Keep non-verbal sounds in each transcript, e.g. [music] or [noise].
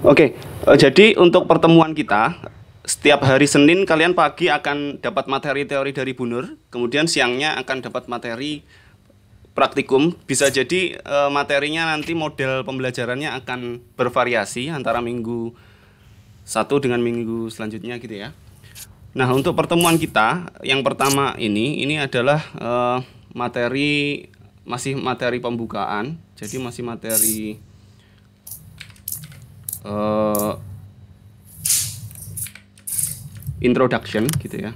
Oke, okay. Eh, jadi untuk pertemuan kita setiap hari Senin kalian pagi akan dapat materi teori dari Bu Nur, kemudian siangnya akan dapat materi praktikum. Bisa jadi eh, materinya nanti model pembelajarannya akan bervariasi antara minggu satu dengan minggu selanjutnya gitu ya. Nah, untuk pertemuan kita yang pertama ini ini adalah eh, materi masih materi pembukaan. Jadi masih materi uh, introduction gitu ya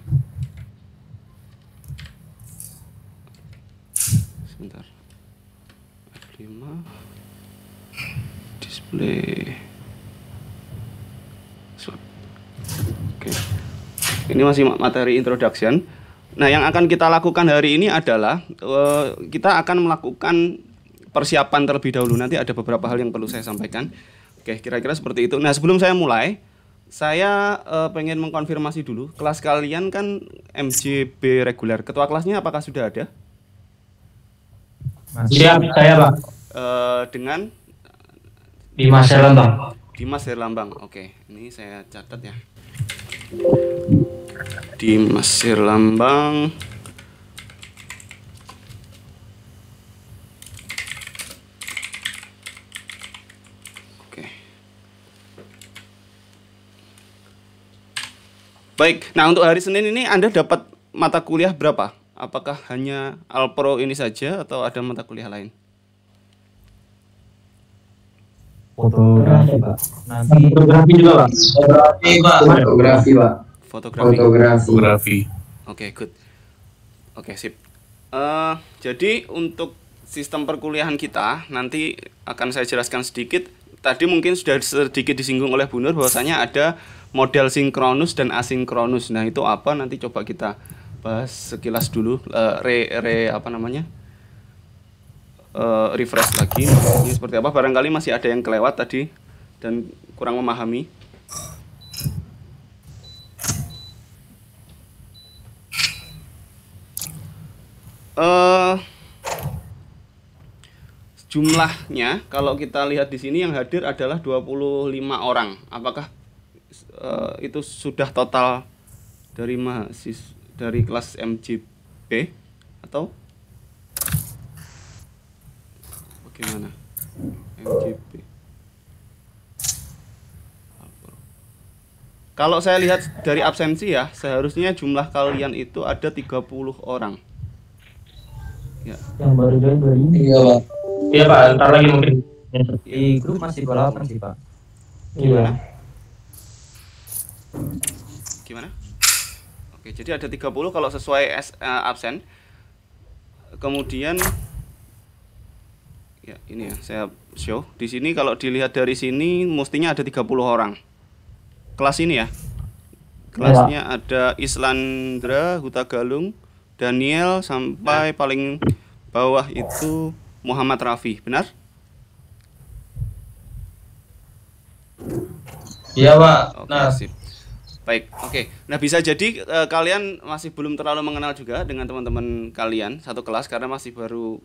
sebentar F5 display oke okay. ini masih materi introduction nah yang akan kita lakukan hari ini adalah uh, kita akan melakukan persiapan terlebih dahulu nanti ada beberapa hal yang perlu saya sampaikan Oke, kira-kira seperti itu. Nah, sebelum saya mulai, saya uh, pengen mengkonfirmasi dulu kelas kalian kan MJB reguler. Ketua kelasnya apakah sudah ada? Siap, saya bang. Uh, eh, dengan Dimas Herlambang. Dimas Herlambang. Oke, ini saya catat ya. Dimas Herlambang. Baik. Nah, untuk hari Senin ini Anda dapat mata kuliah berapa? Apakah hanya Alpro ini saja atau ada mata kuliah lain? Fotografi, Pak. fotografi juga, Pak. Fotografi, Pak. Fotografi, Pak. Fotografi. Fotografi. Fotografi. Oke, okay, good. Oke, okay, sip. Uh, jadi untuk sistem perkuliahan kita nanti akan saya jelaskan sedikit. Tadi mungkin sudah sedikit disinggung oleh Bu Nur bahwasanya ada model sinkronus dan asinkronus. Nah, itu apa nanti coba kita bahas sekilas dulu uh, re re apa namanya? Uh, refresh lagi ini seperti apa barangkali masih ada yang kelewat tadi dan kurang memahami uh, jumlahnya kalau kita lihat di sini yang hadir adalah 25 orang apakah uh, itu sudah total dari mahasiswa dari kelas MJP atau bagaimana MJP Kalau saya lihat dari absensi ya, seharusnya jumlah kalian itu ada 30 orang. Ya. Yang baru join baru ini. Iya, Pak. Iya, Pak. ntar lagi mungkin. Di grup masih 28 sih, Pak. Gimana? Iya. Oke, jadi ada 30 kalau sesuai S, uh, absen. Kemudian ya ini ya, saya show. Di sini kalau dilihat dari sini mestinya ada 30 orang. Kelas ini ya. Kelasnya ya. ada Islandra, Huta Galung, Daniel sampai ya. paling bawah itu Muhammad Rafi benar? Iya, Pak. Oke, nah, sip. Baik, oke. Okay. Nah, bisa jadi uh, kalian masih belum terlalu mengenal juga dengan teman-teman kalian satu kelas karena masih baru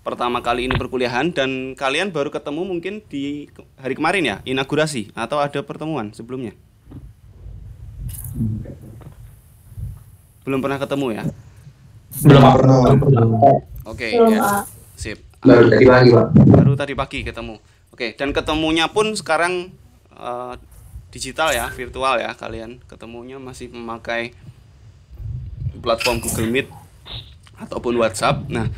pertama kali ini perkuliahan dan kalian baru ketemu mungkin di hari kemarin ya, inaugurasi atau ada pertemuan sebelumnya. Belum pernah ketemu ya? Belum pernah. Oke, okay, ya. Sip. Baru tadi pagi, Pak. Baru tadi pagi ketemu. Oke, okay, dan ketemunya pun sekarang uh, digital ya virtual ya kalian ketemunya masih memakai platform Google Meet ataupun WhatsApp nah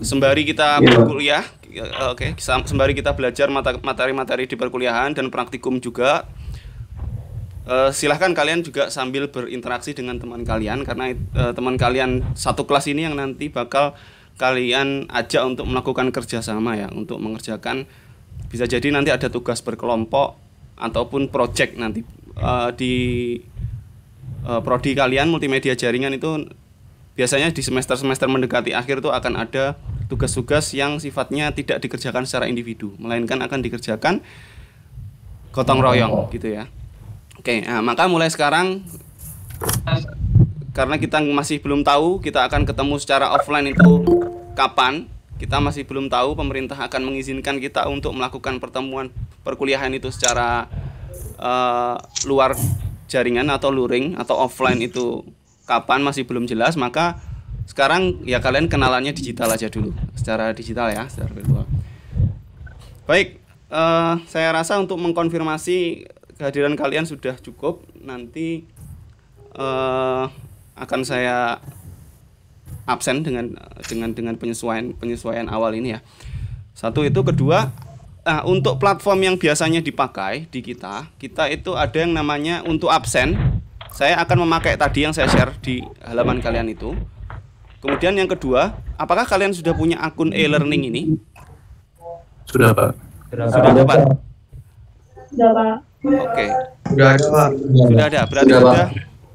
sembari kita iya. berkuliah ya, oke okay, sembari kita belajar materi-materi di perkuliahan dan praktikum juga uh, silahkan kalian juga sambil berinteraksi dengan teman kalian karena uh, teman kalian satu kelas ini yang nanti bakal kalian ajak untuk melakukan kerjasama ya untuk mengerjakan bisa jadi nanti ada tugas berkelompok ataupun project nanti uh, di uh, prodi kalian multimedia jaringan itu biasanya di semester-semester mendekati akhir itu akan ada tugas-tugas yang sifatnya tidak dikerjakan secara individu, melainkan akan dikerjakan gotong royong oh. gitu ya. Oke, nah, maka mulai sekarang karena kita masih belum tahu kita akan ketemu secara offline itu kapan kita masih belum tahu pemerintah akan mengizinkan kita untuk melakukan pertemuan perkuliahan itu secara uh, luar jaringan atau luring atau offline itu kapan masih belum jelas maka sekarang ya kalian kenalannya digital aja dulu secara digital ya secara virtual baik uh, saya rasa untuk mengkonfirmasi kehadiran kalian sudah cukup nanti uh, akan saya absen dengan dengan dengan penyesuaian penyesuaian awal ini ya. Satu itu kedua nah, untuk platform yang biasanya dipakai di kita, kita itu ada yang namanya untuk absen. Saya akan memakai tadi yang saya share di halaman kalian itu. Kemudian yang kedua, apakah kalian sudah punya akun e-learning ini? Sudah, Pak. Sudah, ada, Pak. Sudah, Pak. Oke. Sudah ada, Pak. Sudah ada. Berarti sudah, Sudah, Pak.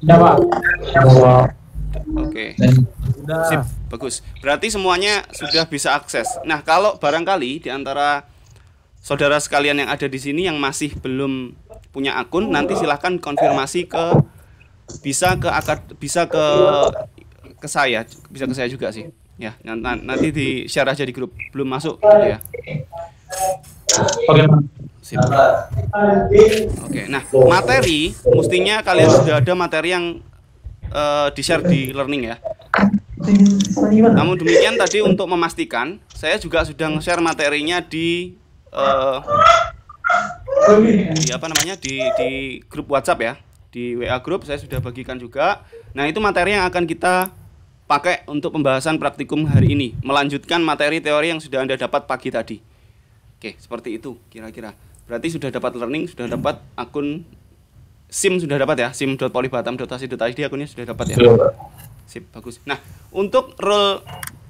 Sudah, Pak. Gitu. Oke. Okay. Sip, bagus. Berarti semuanya sudah bisa akses. Nah, kalau barangkali di antara saudara sekalian yang ada di sini yang masih belum punya akun, nanti silahkan konfirmasi ke bisa ke akad bisa ke ke saya, bisa ke saya juga sih. Ya, nanti di share aja di grup belum masuk gitu ya. Oke. Sip. Oke, nah materi mestinya kalian sudah ada materi yang uh, eh, di share di learning ya. Namun demikian tadi untuk memastikan, saya juga sudah nge-share materinya di uh, di apa namanya di di grup WhatsApp ya. Di WA grup saya sudah bagikan juga. Nah, itu materi yang akan kita pakai untuk pembahasan praktikum hari ini, melanjutkan materi teori yang sudah Anda dapat pagi tadi. Oke, seperti itu kira-kira. Berarti sudah dapat learning, sudah dapat akun SIM sudah dapat ya, sim.polibatam.ac.id akunnya sudah dapat ya. Sip, bagus. Nah, untuk role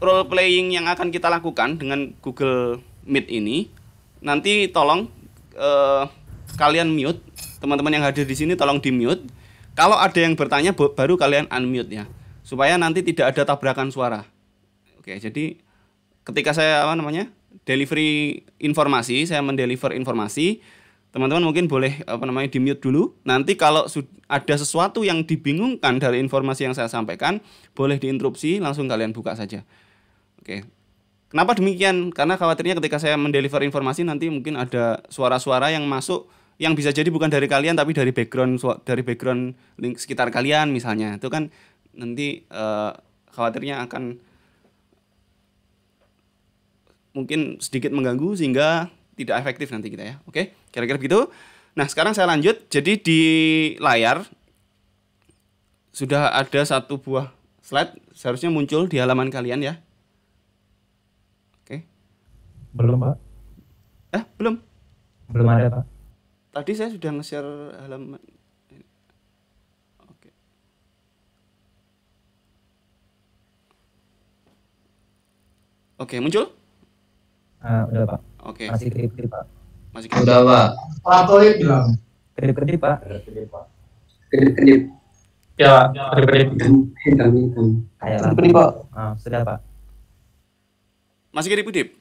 role playing yang akan kita lakukan dengan Google Meet ini, nanti tolong eh, kalian mute teman-teman yang hadir di sini tolong di mute. Kalau ada yang bertanya baru kalian unmute ya, supaya nanti tidak ada tabrakan suara. Oke, jadi ketika saya apa namanya delivery informasi, saya mendeliver informasi, teman-teman mungkin boleh apa namanya di mute dulu. Nanti kalau ada sesuatu yang dibingungkan dari informasi yang saya sampaikan, boleh diinterupsi langsung kalian buka saja. Oke. Kenapa demikian? Karena khawatirnya ketika saya mendeliver informasi nanti mungkin ada suara-suara yang masuk yang bisa jadi bukan dari kalian tapi dari background dari background link sekitar kalian misalnya. Itu kan nanti uh, khawatirnya akan mungkin sedikit mengganggu sehingga tidak efektif nanti kita ya. Oke. Okay? Kira-kira begitu. Nah, sekarang saya lanjut. Jadi di layar sudah ada satu buah slide seharusnya muncul di halaman kalian ya. Oke. Belum, Pak. Eh, belum. Belum ada, Pak. Tadi saya sudah nge-share halaman Oke. Oke, muncul? Uh, udah, Pak. Oke. Masih tip-tip, Pak. Masih kedip. Udah, Pak. Pratoi bilang. Kedip-kedip, Pak. Kedip-kedip, ya, Pak. Ya, kedip-kedip. Kedip-kedip, Pak. Ah, sudah, Pak. Masih kedip-kedip?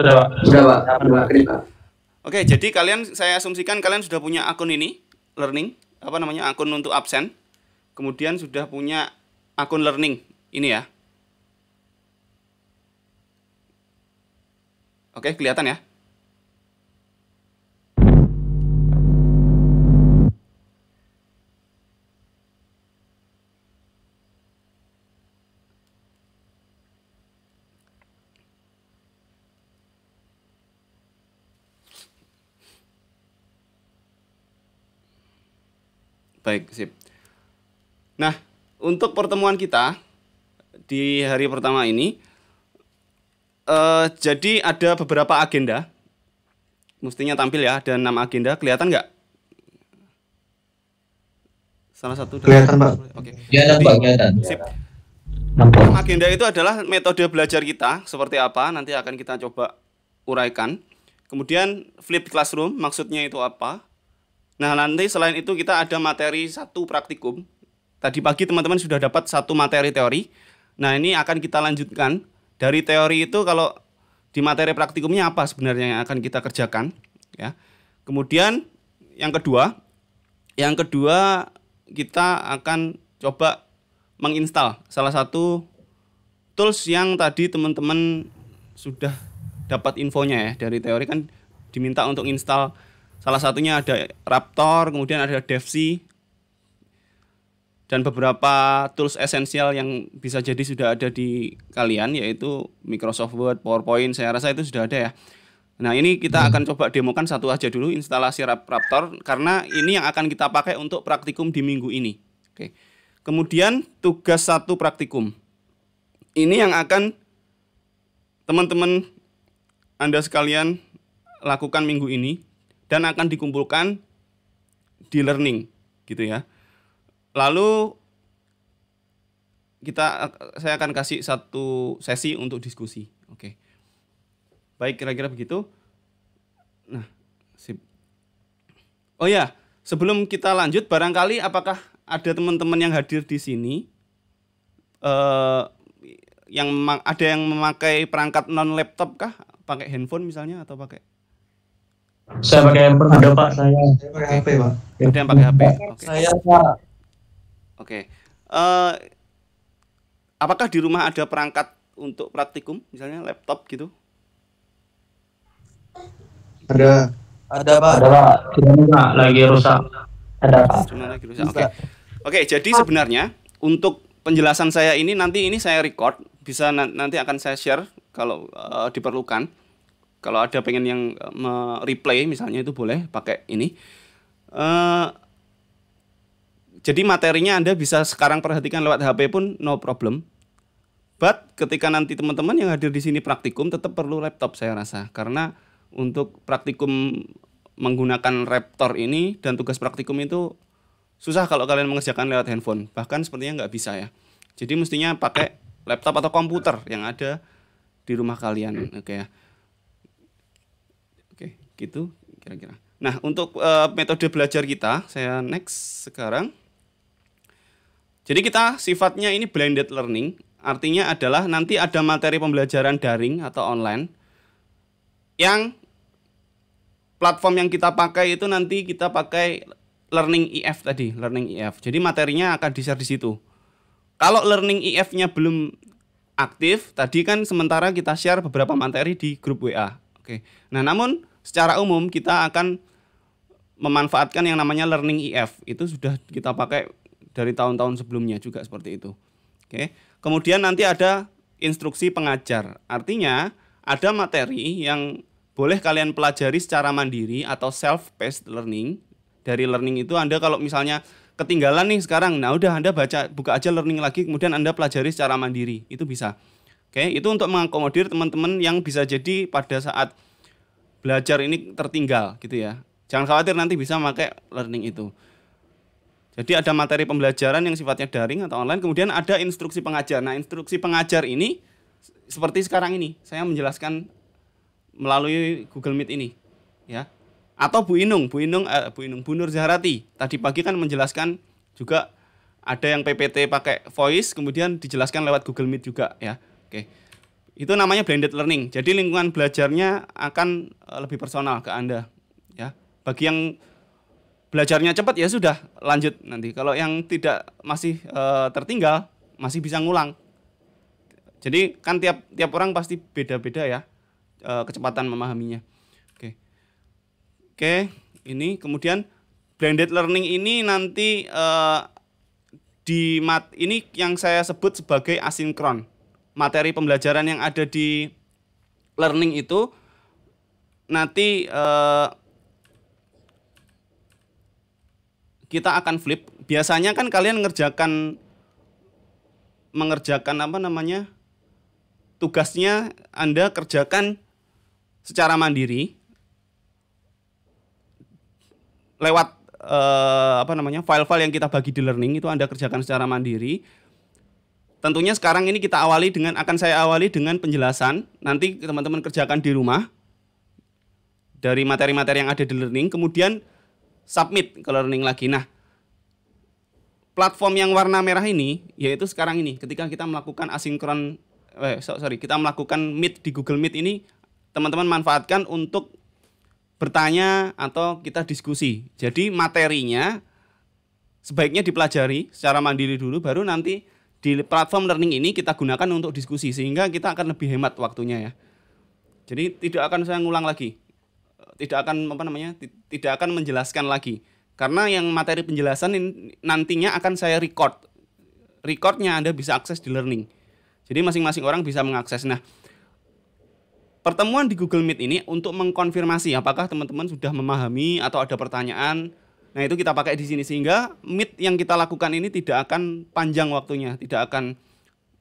Sudah, Pak. Sudah, Pak. Sudah, kedip, Pak. Oke, jadi kalian saya asumsikan kalian sudah punya akun ini, learning, apa namanya? akun untuk absen. Kemudian sudah punya akun learning ini ya. Oke, kelihatan ya? Baik, sip. Nah, untuk pertemuan kita di hari pertama ini, eh, jadi ada beberapa agenda. Mestinya tampil ya, ada enam agenda. Kelihatan nggak? Salah satu. Kelihatan, Pak. Oke. Ya, Pak, kelihatan. Sip. Nampak. Agenda itu adalah metode belajar kita seperti apa. Nanti akan kita coba uraikan. Kemudian flip classroom, maksudnya itu apa? Nah, nanti selain itu kita ada materi satu praktikum. Tadi pagi teman-teman sudah dapat satu materi teori. Nah, ini akan kita lanjutkan. Dari teori itu kalau di materi praktikumnya apa sebenarnya yang akan kita kerjakan, ya. Kemudian yang kedua, yang kedua kita akan coba menginstal salah satu tools yang tadi teman-teman sudah dapat infonya ya dari teori kan diminta untuk install Salah satunya ada Raptor, kemudian ada DevC dan beberapa tools esensial yang bisa jadi sudah ada di kalian yaitu Microsoft Word, PowerPoint, saya rasa itu sudah ada ya. Nah, ini kita hmm. akan coba demokan satu aja dulu instalasi Raptor karena ini yang akan kita pakai untuk praktikum di minggu ini. Oke. Kemudian tugas satu praktikum. Ini yang akan teman-teman Anda sekalian lakukan minggu ini dan akan dikumpulkan di learning gitu ya. Lalu kita saya akan kasih satu sesi untuk diskusi. Oke. Baik, kira-kira begitu. Nah, sip. Oh ya, sebelum kita lanjut barangkali apakah ada teman-teman yang hadir di sini eh yang ada yang memakai perangkat non laptop kah? Pakai handphone misalnya atau pakai saya pakai handphone ada Pak saya. Saya pakai HP, Pak. Ada yang pakai HP. Okay. Saya Pak. Oke. Okay. Uh, eh, apakah di rumah ada perangkat untuk praktikum misalnya laptop gitu? Ada. Ada Pak. Ada Pak. Cuma lagi rusak. Ada Pak. Cuma lagi rusak. Oke. Okay. Oke, okay, jadi sebenarnya untuk penjelasan saya ini nanti ini saya record bisa nanti akan saya share kalau uh, diperlukan kalau ada pengen yang eh, replay misalnya itu boleh pakai ini. Uh, jadi materinya Anda bisa sekarang perhatikan lewat HP pun no problem. But ketika nanti teman-teman yang hadir di sini praktikum tetap perlu laptop saya rasa karena untuk praktikum menggunakan Raptor ini dan tugas praktikum itu susah kalau kalian mengerjakan lewat handphone bahkan sepertinya nggak bisa ya jadi mestinya pakai laptop atau komputer yang ada di rumah kalian oke okay ya gitu kira-kira. Nah, untuk uh, metode belajar kita, saya next sekarang. Jadi kita sifatnya ini blended learning, artinya adalah nanti ada materi pembelajaran daring atau online yang platform yang kita pakai itu nanti kita pakai learning EF tadi, learning EF. Jadi materinya akan di-share di situ. Kalau learning ef nya belum aktif, tadi kan sementara kita share beberapa materi di grup WA. Oke. Nah, namun secara umum kita akan memanfaatkan yang namanya learning EF Itu sudah kita pakai dari tahun-tahun sebelumnya juga seperti itu. Oke. Kemudian nanti ada instruksi pengajar. Artinya ada materi yang boleh kalian pelajari secara mandiri atau self-paced learning. Dari learning itu Anda kalau misalnya ketinggalan nih sekarang, nah udah Anda baca buka aja learning lagi, kemudian Anda pelajari secara mandiri, itu bisa. Oke, itu untuk mengakomodir teman-teman yang bisa jadi pada saat belajar ini tertinggal gitu ya. Jangan khawatir nanti bisa pakai learning itu. Jadi ada materi pembelajaran yang sifatnya daring atau online, kemudian ada instruksi pengajar. Nah, instruksi pengajar ini seperti sekarang ini, saya menjelaskan melalui Google Meet ini, ya. Atau Bu Inung, Bu Inung, eh, Bu Inung, Bu Nur Zaharati tadi pagi kan menjelaskan juga ada yang PPT pakai voice, kemudian dijelaskan lewat Google Meet juga, ya. Oke. Itu namanya blended learning. Jadi lingkungan belajarnya akan eh, lebih personal ke Anda ya. Bagi yang belajarnya cepat ya sudah lanjut nanti. Kalau yang tidak masih e, tertinggal masih bisa ngulang. Jadi kan tiap tiap orang pasti beda-beda ya e, kecepatan memahaminya. Oke. Oke, ini kemudian blended learning ini nanti e, di mat ini yang saya sebut sebagai asinkron materi pembelajaran yang ada di learning itu nanti uh, kita akan flip. Biasanya kan kalian ngerjakan mengerjakan apa namanya? tugasnya Anda kerjakan secara mandiri lewat eh, apa namanya file-file yang kita bagi di learning itu Anda kerjakan secara mandiri tentunya sekarang ini kita awali dengan akan saya awali dengan penjelasan. Nanti teman-teman kerjakan di rumah dari materi-materi yang ada di learning, kemudian submit ke learning lagi. Nah, platform yang warna merah ini yaitu sekarang ini ketika kita melakukan asinkron eh sorry, kita melakukan meet di Google Meet ini teman-teman manfaatkan untuk bertanya atau kita diskusi. Jadi materinya sebaiknya dipelajari secara mandiri dulu baru nanti di platform learning ini kita gunakan untuk diskusi sehingga kita akan lebih hemat waktunya ya. Jadi tidak akan saya ngulang lagi. Tidak akan apa namanya? tidak akan menjelaskan lagi. Karena yang materi penjelasan ini, nantinya akan saya record. Recordnya Anda bisa akses di learning. Jadi masing-masing orang bisa mengakses. Nah, pertemuan di Google Meet ini untuk mengkonfirmasi apakah teman-teman sudah memahami atau ada pertanyaan Nah, itu kita pakai di sini sehingga meet yang kita lakukan ini tidak akan panjang waktunya, tidak akan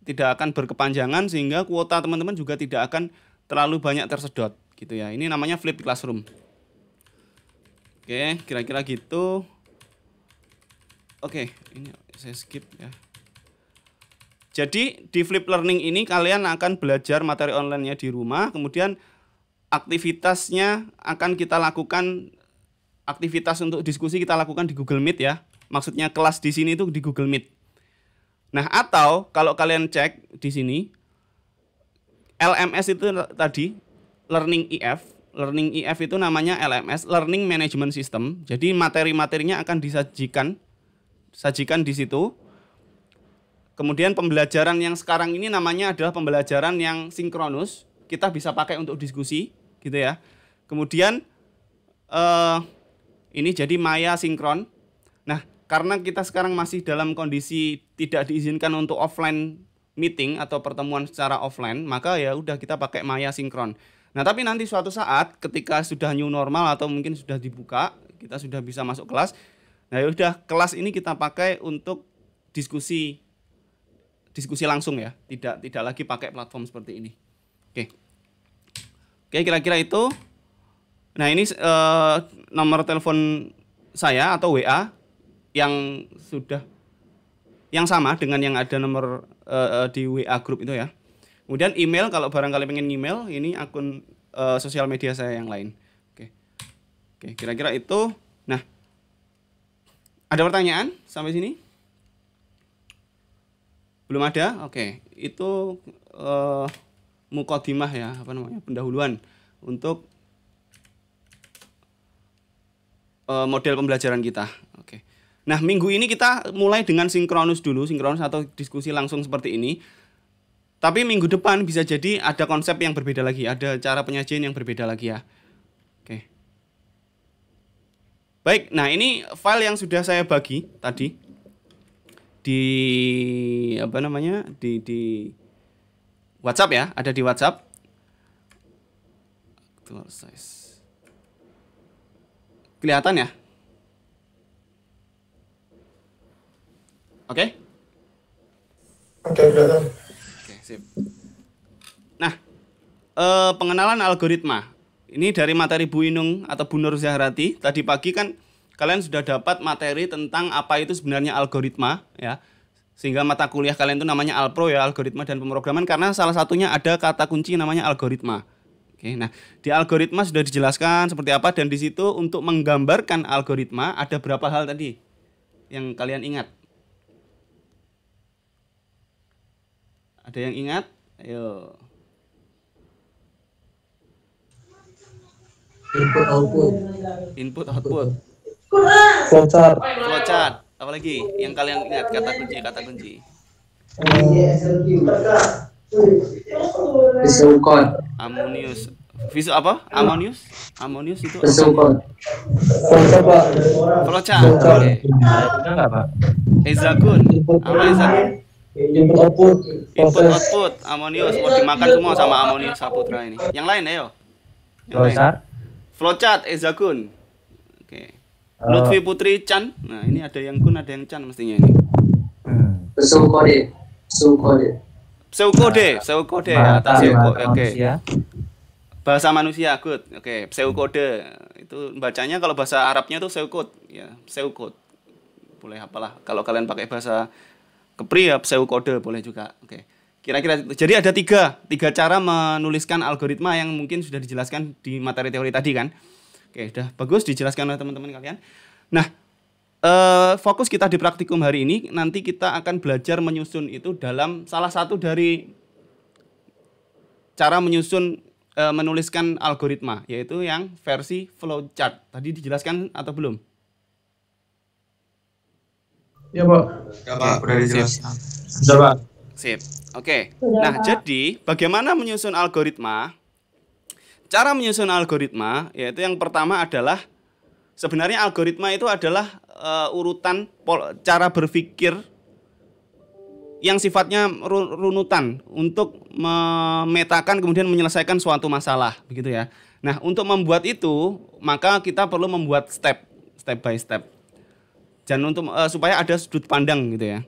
tidak akan berkepanjangan sehingga kuota teman-teman juga tidak akan terlalu banyak tersedot gitu ya. Ini namanya flip classroom. Oke, kira-kira gitu. Oke, ini saya skip ya. Jadi di flip learning ini kalian akan belajar materi online-nya di rumah, kemudian aktivitasnya akan kita lakukan aktivitas untuk diskusi kita lakukan di Google Meet ya. Maksudnya kelas di sini itu di Google Meet. Nah, atau kalau kalian cek di sini LMS itu tadi Learning EF, Learning EF itu namanya LMS, Learning Management System. Jadi materi-materinya akan disajikan sajikan di situ. Kemudian pembelajaran yang sekarang ini namanya adalah pembelajaran yang sinkronus. Kita bisa pakai untuk diskusi, gitu ya. Kemudian eh, ini jadi maya sinkron. Nah, karena kita sekarang masih dalam kondisi tidak diizinkan untuk offline meeting atau pertemuan secara offline, maka ya udah kita pakai maya sinkron. Nah, tapi nanti suatu saat ketika sudah new normal atau mungkin sudah dibuka, kita sudah bisa masuk kelas. Nah, ya udah kelas ini kita pakai untuk diskusi diskusi langsung ya, tidak tidak lagi pakai platform seperti ini. Oke. Oke, kira-kira itu Nah ini uh, nomor telepon saya atau WA yang sudah yang sama dengan yang ada nomor uh, di WA grup itu ya. Kemudian email kalau barangkali pengen email ini akun uh, sosial media saya yang lain. Oke, oke kira-kira itu. Nah ada pertanyaan sampai sini? Belum ada? Oke itu uh, mukodimah ya apa namanya pendahuluan untuk Eh, model pembelajaran kita. Oke. Nah, minggu ini kita mulai dengan sinkronus dulu, sinkronus atau diskusi langsung seperti ini. Tapi minggu depan bisa jadi ada konsep yang berbeda lagi, ada cara penyajian yang berbeda lagi ya. Oke. Baik, nah ini file yang sudah saya bagi tadi di apa namanya? di di WhatsApp ya, ada di WhatsApp. Tool size. Kelihatan ya? Oke? Okay? Oke, okay, kelihatan. Oke, okay, sip. Nah, eh, pengenalan algoritma. Ini dari materi Bu Inung atau Bu Nur Zahrati. Tadi pagi kan kalian sudah dapat materi tentang apa itu sebenarnya algoritma ya sehingga mata kuliah kalian itu namanya Alpro ya algoritma dan pemrograman karena salah satunya ada kata kunci namanya algoritma Oke, nah di algoritma sudah dijelaskan seperti apa dan di situ untuk menggambarkan algoritma ada berapa hal tadi yang kalian ingat? Ada yang ingat? Ayo. Input output. Input output. Flowchart. Flowchart. Apalagi yang kalian ingat kata kunci kata kunci. Eh, Pesukot. Amonius. Visu apa? Amonius? Amonius itu Pesukot. flocha Proca. Ezakun. Apa Ezakun? Input output. Input output. Amonius mau dimakan semua sama Amonius Saputra ini. Yang lain ayo. Flowchart. flochat Ezakun. Oke. Okay. Eh. Lutfi Putri Chan. Nah, ini ada yang kun, ada yang Chan mestinya ini. Pesukot. Pesukot. Seu kode, seu kode atas kode, Oke. Bahasa manusia good. Oke, okay. kode Itu bacanya kalau bahasa Arabnya tuh kode, ya, kode. Boleh apalah kalau kalian pakai bahasa Kepri ya seukode boleh juga. Oke. Okay. Kira-kira jadi ada tiga, tiga cara menuliskan algoritma yang mungkin sudah dijelaskan di materi teori tadi kan. Oke, okay, udah bagus dijelaskan oleh teman-teman kalian. Nah, uh, fokus kita di praktikum hari ini nanti kita akan belajar menyusun itu dalam salah satu dari cara menyusun uh, menuliskan algoritma yaitu yang versi flowchart. Tadi dijelaskan atau belum? Ya, Pak. Ya, Pak. Sudah Pak. Sip. Oke. Okay. Nah, jadi bagaimana menyusun algoritma? Cara menyusun algoritma yaitu yang pertama adalah sebenarnya algoritma itu adalah uh, urutan cara berpikir yang sifatnya runutan untuk memetakan kemudian menyelesaikan suatu masalah begitu ya. Nah, untuk membuat itu maka kita perlu membuat step step by step. Dan untuk uh, supaya ada sudut pandang gitu ya.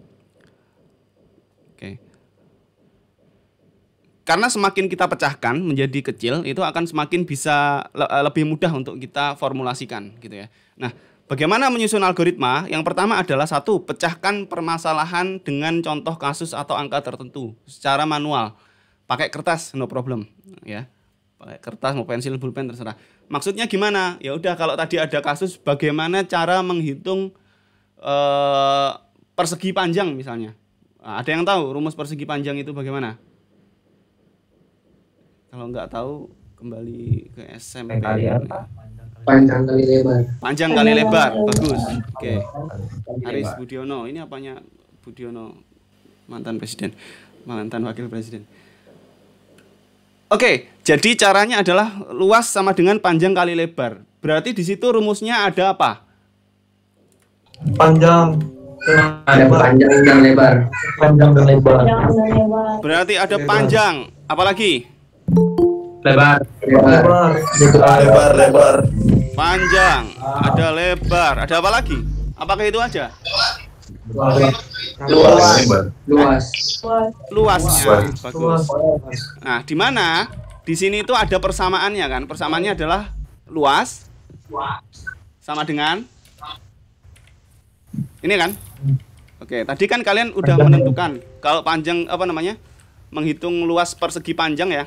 Oke. Karena semakin kita pecahkan menjadi kecil itu akan semakin bisa le eh, lebih mudah untuk kita formulasikan gitu ya. Nah, Bagaimana menyusun algoritma? Yang pertama adalah satu, pecahkan permasalahan dengan contoh kasus atau angka tertentu secara manual. Pakai kertas, no problem, ya. Pakai kertas mau pensil, pulpen terserah. Maksudnya gimana? Ya udah kalau tadi ada kasus bagaimana cara menghitung eh, persegi panjang misalnya. Nah, ada yang tahu rumus persegi panjang itu bagaimana? Kalau nggak tahu kembali ke SMP. Kali panjang kali lebar panjang kali lebar bagus oke okay. Haris Budiono ini apanya Budiono mantan presiden mantan wakil presiden oke jadi caranya adalah luas sama dengan panjang kali lebar berarti di situ rumusnya ada apa panjang ada panjang dan lebar panjang dan lebar berarti ada panjang apalagi lebar lebar lebar lebar, lebar. panjang ah. ada lebar ada apa lagi apakah itu aja luas luas luas luas, luas. Ya, bagus nah di mana di sini itu ada persamaannya kan persamaannya adalah luas sama dengan ini kan oke tadi kan kalian udah menentukan kalau panjang apa namanya menghitung luas persegi panjang ya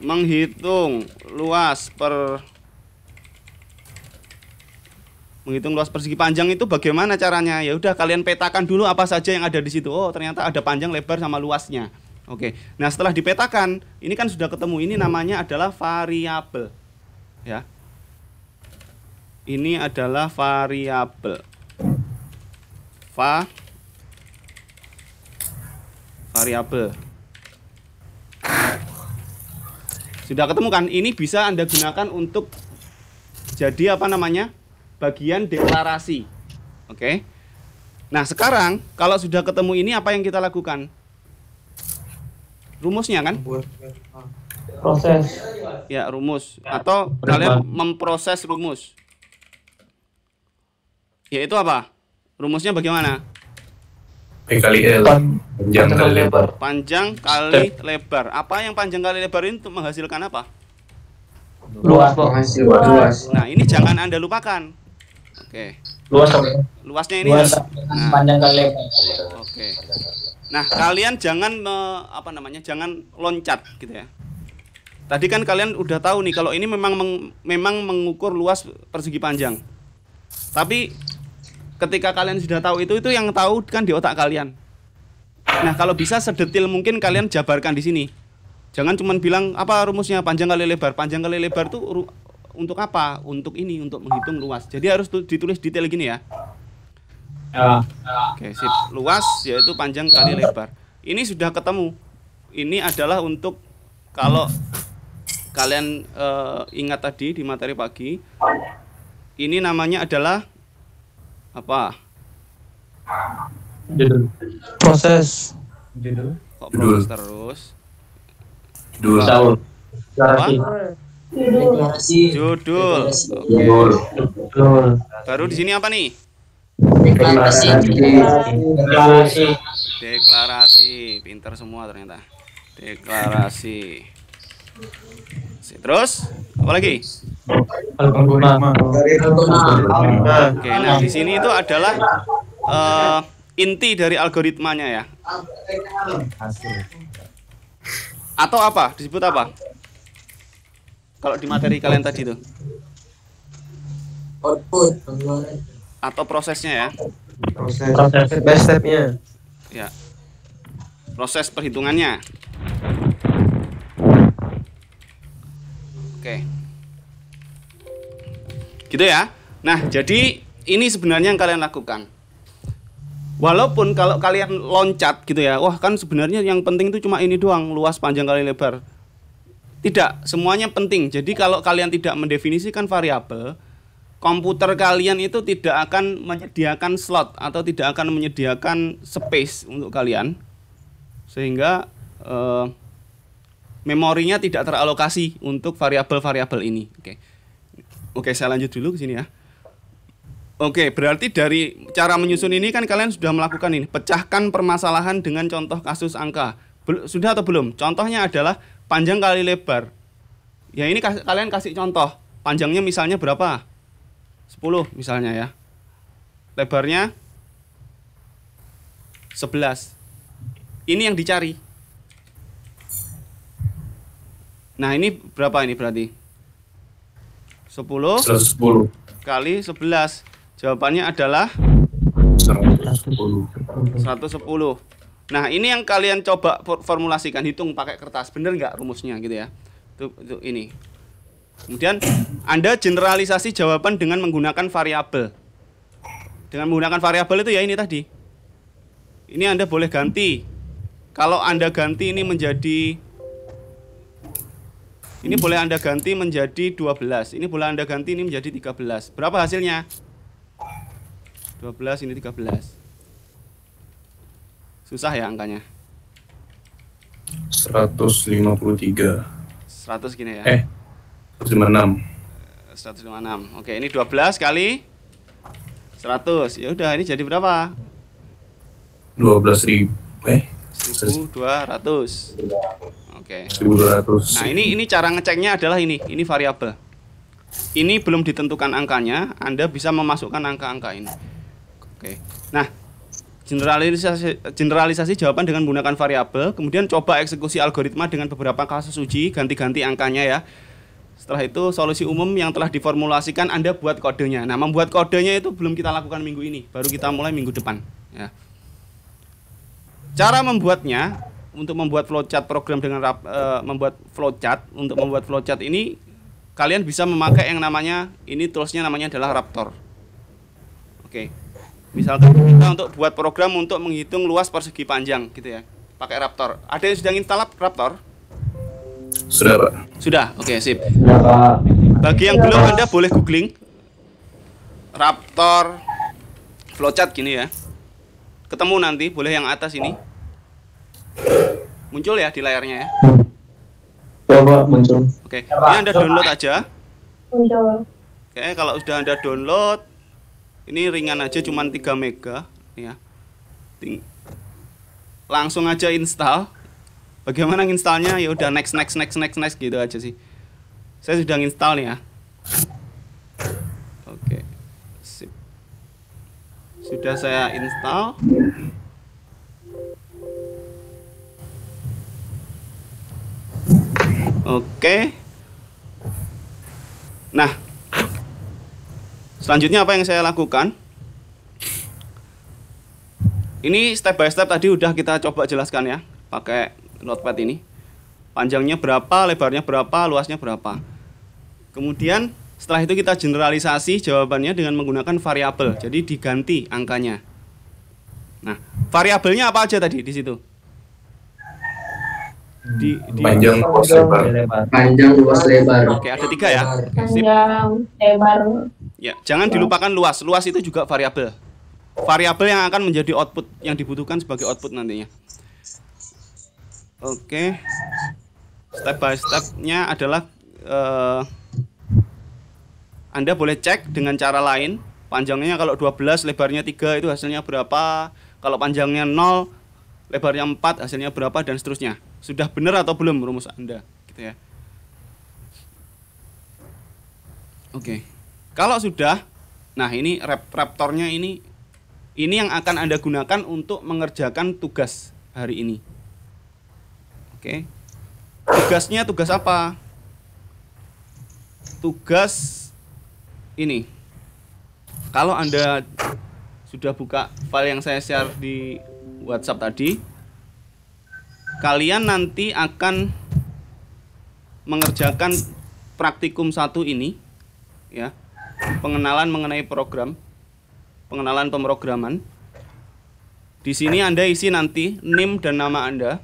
menghitung luas per menghitung luas persegi panjang itu bagaimana caranya? Ya udah kalian petakan dulu apa saja yang ada di situ. Oh, ternyata ada panjang, lebar sama luasnya. Oke. Nah, setelah dipetakan, ini kan sudah ketemu. Ini namanya adalah variabel. Ya. Ini adalah variabel. Va variabel sudah ketemu kan ini bisa anda gunakan untuk jadi apa namanya bagian deklarasi oke okay. nah sekarang kalau sudah ketemu ini apa yang kita lakukan rumusnya kan proses ya rumus atau kalian memproses rumus yaitu apa rumusnya bagaimana kali L iya. panjang kali lebar panjang kali lebar apa yang panjang kali lebar ini untuk menghasilkan apa luas luas, luas. nah ini jangan anda lupakan oke okay. luas luasnya ini luas, nah. panjang kali lebar oke okay. nah kalian jangan me, eh, apa namanya jangan loncat gitu ya Tadi kan kalian udah tahu nih kalau ini memang meng, memang mengukur luas persegi panjang. Tapi ketika kalian sudah tahu itu itu yang tahu kan di otak kalian nah kalau bisa sedetil mungkin kalian jabarkan di sini jangan cuma bilang apa rumusnya panjang kali lebar panjang kali lebar tuh untuk apa untuk ini untuk menghitung luas jadi harus ditulis detail gini ya, ya. oke okay, sip luas yaitu panjang kali lebar ini sudah ketemu ini adalah untuk kalau kalian uh, ingat tadi di materi pagi ini namanya adalah apa? Judul. Proses. Judul. Kok proses terus? Judul. Saul. Apa? Judul. Judul. Judul. Judul. Baru di sini apa nih? Deklarasi. Deklarasi. Deklarasi. Pintar semua ternyata. Deklarasi. Terus apa lagi? Algoritma. Oke, nah di sini itu adalah uh, inti dari algoritmanya ya. Atau apa? Disebut apa? Kalau di materi kalian tadi itu. Output. Atau prosesnya ya. Proses. Proses step-nya. Ya. Proses perhitungannya. Oke. Gitu ya. Nah, jadi ini sebenarnya yang kalian lakukan. Walaupun kalau kalian loncat gitu ya, wah kan sebenarnya yang penting itu cuma ini doang, luas panjang kali lebar. Tidak, semuanya penting. Jadi kalau kalian tidak mendefinisikan variabel, komputer kalian itu tidak akan menyediakan slot atau tidak akan menyediakan space untuk kalian. Sehingga eh, memorinya tidak teralokasi untuk variabel-variabel ini. Oke. Oke, saya lanjut dulu ke sini ya. Oke, berarti dari cara menyusun ini kan kalian sudah melakukan ini, pecahkan permasalahan dengan contoh kasus angka. Bel sudah atau belum? Contohnya adalah panjang kali lebar. Ya ini kas kalian kasih contoh. Panjangnya misalnya berapa? 10 misalnya ya. Lebarnya 11. Ini yang dicari. Nah, ini berapa ini berarti? 10 110 kali 11. Jawabannya adalah 110. 110. Nah, ini yang kalian coba formulasikan hitung pakai kertas. Bener nggak rumusnya gitu ya? Itu, itu ini. Kemudian Anda generalisasi jawaban dengan menggunakan variabel. Dengan menggunakan variabel itu ya ini tadi. Ini Anda boleh ganti. Kalau Anda ganti ini menjadi ini boleh Anda ganti menjadi 12. Ini boleh Anda ganti ini menjadi 13. Berapa hasilnya? 12 ini 13. Susah ya angkanya. 153. 100 gini ya. Eh. 156. 156. Eh, Oke, ini 12 kali 100. Ya udah, ini jadi berapa? 12.000 eh 1200. Oke. Okay. Nah, ini ini cara ngeceknya adalah ini. Ini variabel. Ini belum ditentukan angkanya, Anda bisa memasukkan angka-angka ini. Oke. Okay. Nah, generalisasi generalisasi jawaban dengan menggunakan variabel, kemudian coba eksekusi algoritma dengan beberapa kasus uji, ganti-ganti angkanya ya. Setelah itu solusi umum yang telah diformulasikan Anda buat kodenya. Nah, membuat kodenya itu belum kita lakukan minggu ini, baru kita mulai minggu depan ya. Cara membuatnya untuk membuat flowchart program dengan rap, e, membuat flowchart untuk membuat flowchart ini kalian bisa memakai yang namanya ini toolsnya namanya adalah Raptor. Oke. Okay. Misalkan kita untuk buat program untuk menghitung luas persegi panjang gitu ya. Pakai Raptor. Ada yang sudah install Raptor? Sudah, Pak. Sudah. Oke, okay, sip. Bagi yang belum Anda boleh googling Raptor flowchart gini ya. Ketemu nanti boleh yang atas ini. Muncul ya di layarnya ya? Coba muncul. Oke, okay. ini Anda download aja. Muncul. Oke, okay, kalau sudah Anda download, ini ringan aja cuma 3 mega ya. Ting langsung aja install. Bagaimana installnya? Ya udah next next next next next gitu aja sih. Saya sudah install nih ya. Oke. Okay. Sudah saya install. Oke. Nah, selanjutnya apa yang saya lakukan? Ini step by step tadi udah kita coba jelaskan ya, pakai notepad ini. Panjangnya berapa, lebarnya berapa, luasnya berapa. Kemudian setelah itu kita generalisasi jawabannya dengan menggunakan variabel. Jadi diganti angkanya. Nah, variabelnya apa aja tadi di situ? di, di panjang luas lebar. Panjang luas lebar. Oke, ada tiga ya. Panjang lebar. Ya, jangan dilupakan luas. Luas itu juga variabel. Variabel yang akan menjadi output yang dibutuhkan sebagai output nantinya. Oke. Step by stepnya adalah uh, Anda boleh cek dengan cara lain. Panjangnya kalau 12, lebarnya tiga itu hasilnya berapa? Kalau panjangnya nol lebarnya empat hasilnya berapa dan seterusnya sudah benar atau belum rumus Anda gitu ya. Oke. Okay. Kalau sudah nah ini rap raptornya ini ini yang akan Anda gunakan untuk mengerjakan tugas hari ini. Oke. Okay. Tugasnya tugas apa? Tugas ini. Kalau Anda sudah buka file yang saya share di WhatsApp tadi, kalian nanti akan mengerjakan praktikum satu ini ya pengenalan mengenai program pengenalan pemrograman di sini anda isi nanti nim dan nama anda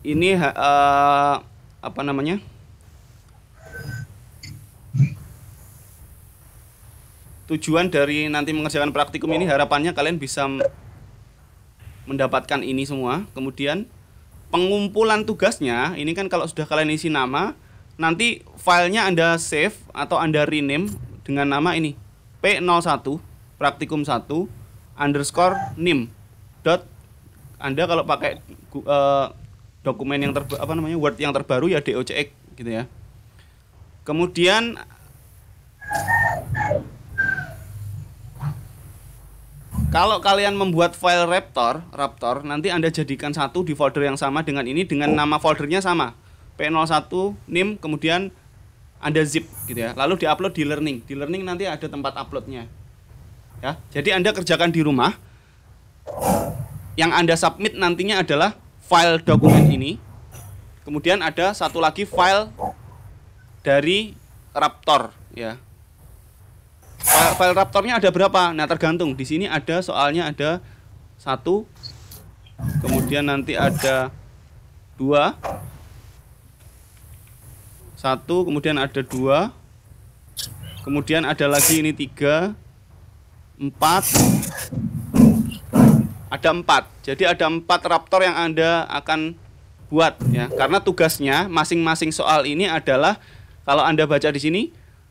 ini uh, apa namanya tujuan dari nanti mengerjakan praktikum ini harapannya kalian bisa mendapatkan ini semua. Kemudian pengumpulan tugasnya ini kan kalau sudah kalian isi nama, nanti filenya Anda save atau Anda rename dengan nama ini P01 praktikum 1 underscore nim dot Anda kalau pakai uh, dokumen yang terbaru apa namanya Word yang terbaru ya DOCX gitu ya. Kemudian Kalau kalian membuat file Raptor, Raptor nanti Anda jadikan satu di folder yang sama dengan ini dengan nama foldernya sama. P01 nim kemudian Anda zip gitu ya. Lalu diupload di learning. Di learning nanti ada tempat uploadnya. Ya, jadi Anda kerjakan di rumah. Yang Anda submit nantinya adalah file dokumen ini. Kemudian ada satu lagi file dari Raptor ya file, file raptornya ada berapa nah tergantung di sini ada soalnya ada satu kemudian nanti ada dua satu kemudian ada dua kemudian ada lagi ini tiga empat ada empat jadi ada empat raptor yang anda akan buat ya karena tugasnya masing-masing soal ini adalah kalau anda baca di sini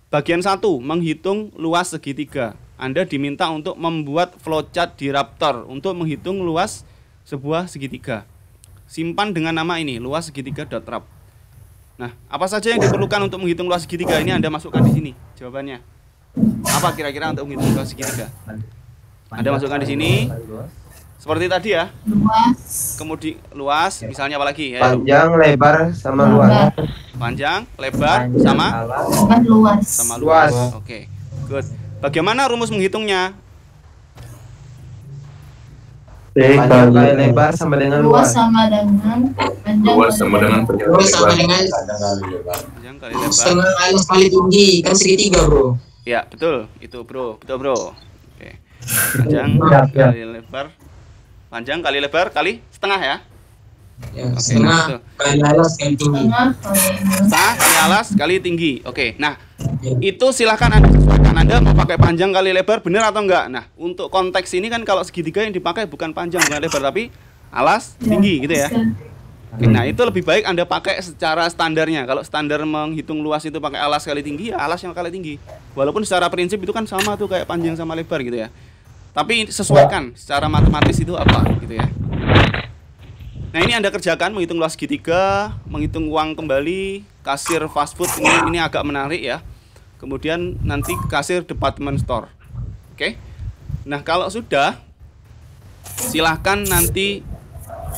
Bagian satu menghitung luas segitiga. Anda diminta untuk membuat flowchart di Raptor untuk menghitung luas sebuah segitiga. Simpan dengan nama ini, luas segitiga.rap. Nah, apa saja yang diperlukan untuk menghitung luas segitiga ini Anda masukkan di sini jawabannya. Apa kira-kira untuk menghitung luas segitiga? Anda masukkan di sini seperti tadi ya luas kemudian luas misalnya apa lagi ya panjang lebar sama luas panjang lebar panjang, sama luas sama luas, luas. oke okay. good bagaimana rumus menghitungnya panjang kali lebar sama dengan luas sama dengan panjang luas sama dengan luas sama dengan panjang kali lebar sama kali kali tinggi kan segitiga bro ya betul itu bro betul bro oke [laughs] panjang ya, ya. kali lebar Panjang kali lebar kali setengah ya. Ya, okay, setengah nah, kali alas kali tinggi. Setengah kali alas kali tinggi. Oke. Nah, okay. Ya. itu silahkan Anda sesuaikan. Anda mau pakai panjang kali lebar benar atau enggak? Nah, untuk konteks ini kan kalau segitiga yang dipakai bukan panjang bukan lebar tapi alas ya, tinggi gitu ya. Oke, nah itu lebih baik Anda pakai secara standarnya. Kalau standar menghitung luas itu pakai alas kali tinggi, ya alas yang kali tinggi. Walaupun secara prinsip itu kan sama tuh kayak panjang sama lebar gitu ya. Tapi sesuaikan secara matematis itu apa gitu ya. Nah ini Anda kerjakan menghitung luas segitiga, menghitung uang kembali, kasir fast food ini, ini agak menarik ya. Kemudian nanti kasir department store. Oke. Nah kalau sudah, silahkan nanti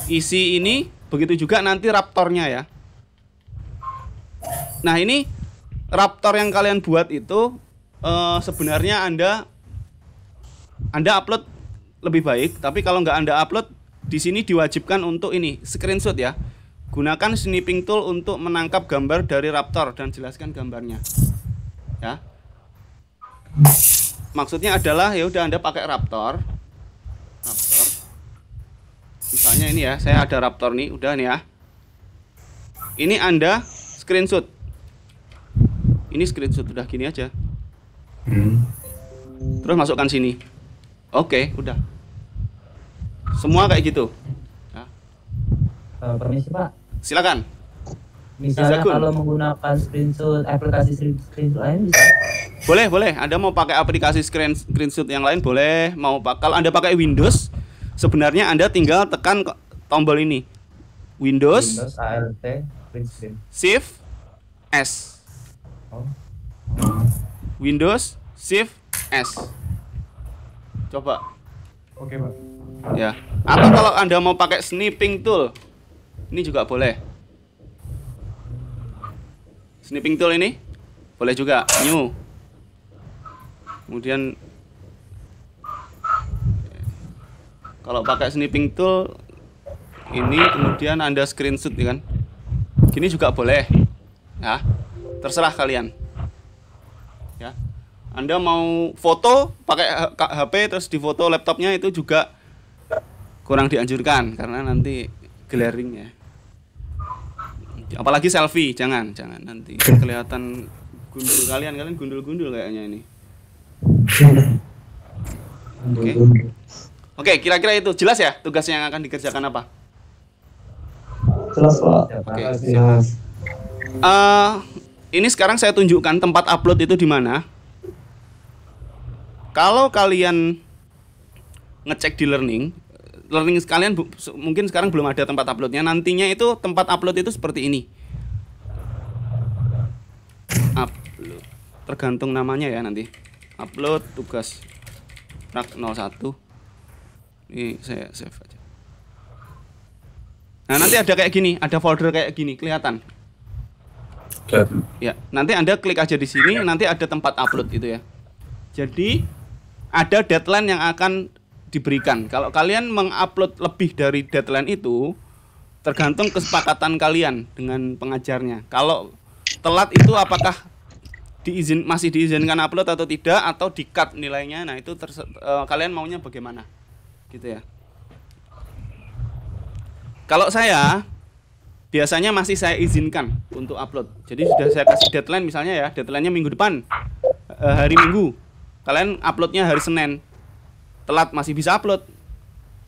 isi ini. Begitu juga nanti raptornya ya. Nah ini raptor yang kalian buat itu eh, sebenarnya Anda anda upload lebih baik, tapi kalau nggak Anda upload, di sini diwajibkan untuk ini screenshot ya. Gunakan snipping tool untuk menangkap gambar dari raptor dan jelaskan gambarnya. Ya. Maksudnya adalah ya udah Anda pakai raptor. Raptor. Misalnya ini ya, saya ada raptor nih, udah nih ya. Ini Anda screenshot. Ini screenshot udah gini aja. Hmm. Terus masukkan sini. Oke, okay, udah. Semua kayak gitu. Nah. Uh, permisi Pak. Silakan. Misalnya kalau menggunakan screenshot aplikasi screenshot lain bisa. Boleh, boleh. Anda mau pakai aplikasi screen screenshot yang lain boleh. Mau pakai kalau Anda pakai Windows, sebenarnya Anda tinggal tekan tombol ini. Windows, Windows ALT Print screen. Shift S. Oh. Windows Shift S. Coba. Oke, Pak. Ya. Atau kalau Anda mau pakai snipping tool. Ini juga boleh. Snipping tool ini boleh juga new. Kemudian kalau pakai snipping tool ini kemudian Anda screenshot ya kan. ini juga boleh. Ya. Terserah kalian. Ya. Anda mau foto pakai HP terus difoto laptopnya itu juga kurang dianjurkan karena nanti glaring ya. Apalagi selfie, jangan, jangan nanti [laughs] kelihatan gundul kalian, kalian gundul-gundul kayaknya ini. Oke. Okay. Oke, okay, kira-kira itu jelas ya tugas yang akan dikerjakan apa? Jelas, Pak. Oke, okay, jelas. Uh, ini sekarang saya tunjukkan tempat upload itu di mana. Kalau kalian ngecek di learning, learning sekalian mungkin sekarang belum ada tempat uploadnya. Nantinya itu tempat upload itu seperti ini. Upload. Tergantung namanya ya nanti. Upload tugas rak 01. Ini saya save aja. Nah, nanti ada kayak gini, ada folder kayak gini, kelihatan. Ya, nanti Anda klik aja di sini, nanti ada tempat upload itu ya. Jadi ada deadline yang akan diberikan. Kalau kalian mengupload lebih dari deadline itu, tergantung kesepakatan kalian dengan pengajarnya. Kalau telat itu apakah diizin masih diizinkan upload atau tidak atau di cut nilainya? Nah, itu uh, kalian maunya bagaimana? Gitu ya. Kalau saya biasanya masih saya izinkan untuk upload. Jadi sudah saya kasih deadline misalnya ya, deadline-nya minggu depan. Uh, hari Minggu kalian uploadnya hari Senin telat masih bisa upload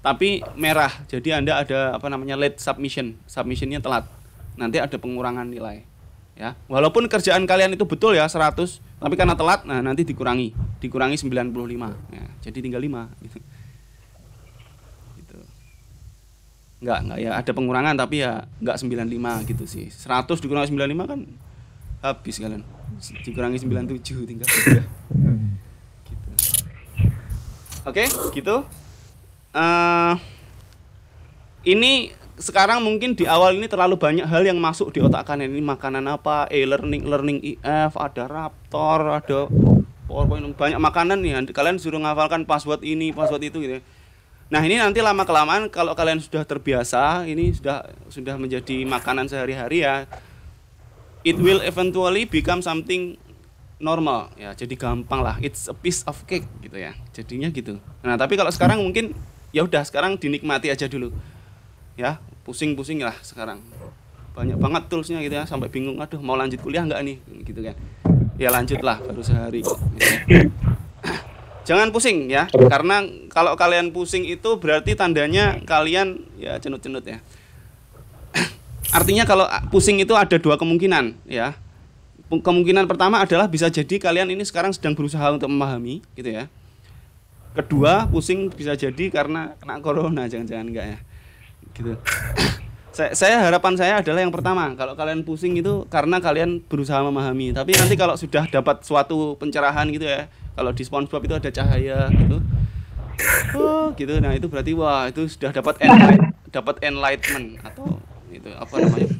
tapi merah jadi anda ada apa namanya late submission submissionnya telat nanti ada pengurangan nilai ya walaupun kerjaan kalian itu betul ya 100 tapi karena telat nah nanti dikurangi dikurangi 95 ya, jadi tinggal 5 [laughs] gitu. gitu. Enggak, enggak ya ada pengurangan tapi ya enggak 95 gitu sih 100 dikurangi 95 kan habis kalian dikurangi 97 tinggal 3 [laughs] Oke, okay, gitu. Uh, ini sekarang mungkin di awal ini terlalu banyak hal yang masuk di otak kalian ini makanan apa e-learning learning if e ada raptor ada powerpoint banyak makanan nih kalian suruh ngafalkan password ini password itu gitu ya. nah ini nanti lama kelamaan kalau kalian sudah terbiasa ini sudah sudah menjadi makanan sehari-hari ya it will eventually become something normal ya jadi gampang lah it's a piece of cake gitu ya jadinya gitu nah tapi kalau sekarang mungkin ya udah sekarang dinikmati aja dulu ya pusing-pusing lah sekarang banyak banget toolsnya gitu ya sampai bingung aduh mau lanjut kuliah nggak nih gitu kan ya lanjutlah baru sehari gitu. Ya. [clears throat] jangan pusing ya karena kalau kalian pusing itu berarti tandanya kalian ya cenut-cenut ya [clears throat] artinya kalau ah, pusing itu ada dua kemungkinan ya kemungkinan pertama adalah bisa jadi kalian ini sekarang sedang berusaha untuk memahami gitu ya kedua pusing bisa jadi karena kena corona jangan-jangan enggak ya gitu [laughs] saya, saya harapan saya adalah yang pertama kalau kalian pusing itu karena kalian berusaha memahami tapi nanti kalau sudah dapat suatu pencerahan gitu ya kalau di SpongeBob itu ada cahaya gitu oh gitu nah itu berarti wah itu sudah dapat enlight, dapat enlightenment atau itu apa namanya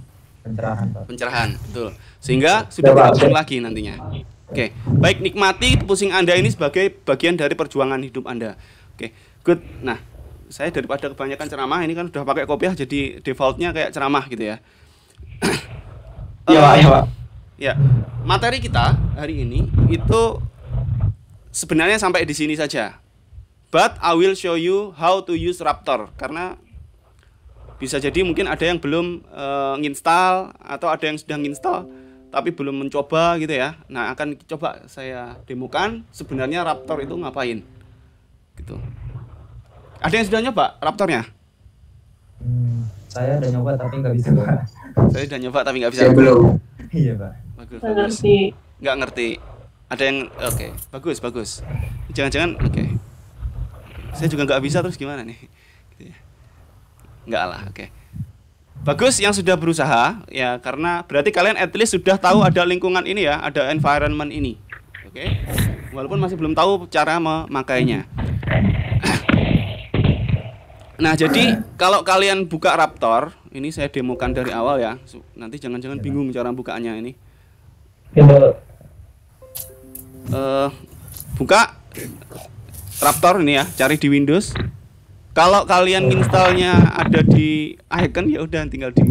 pencerahan Pak. pencerahan betul sehingga sudah tidak pusing lagi nantinya oke okay. baik nikmati pusing anda ini sebagai bagian dari perjuangan hidup anda oke okay. good nah saya daripada kebanyakan ceramah ini kan sudah pakai kopiah jadi defaultnya kayak ceramah gitu ya [coughs] iya pak iya pak ya materi kita hari ini itu sebenarnya sampai di sini saja but I will show you how to use Raptor karena bisa jadi mungkin ada yang belum uh, eh, nginstal atau ada yang sedang install tapi belum mencoba gitu ya nah akan coba saya demokan sebenarnya Raptor itu ngapain gitu ada yang sudah nyoba Raptornya hmm, saya udah nyoba tapi nggak bisa pak saya udah nyoba tapi nggak bisa saya belum iya pak bagus nggak ngerti nggak ngerti ada yang oke okay. bagus bagus jangan-jangan oke okay. saya juga nggak bisa terus gimana nih Enggak lah, oke. Okay. Bagus yang sudah berusaha ya karena berarti kalian at least sudah tahu ada lingkungan ini ya, ada environment ini. Oke. Okay? Walaupun masih belum tahu cara memakainya. Nah, jadi kalau kalian buka Raptor, ini saya demokan dari awal ya. Nanti jangan-jangan bingung cara bukanya ini. Uh, buka Raptor ini ya, cari di Windows kalau kalian installnya ada di icon ya udah tinggal di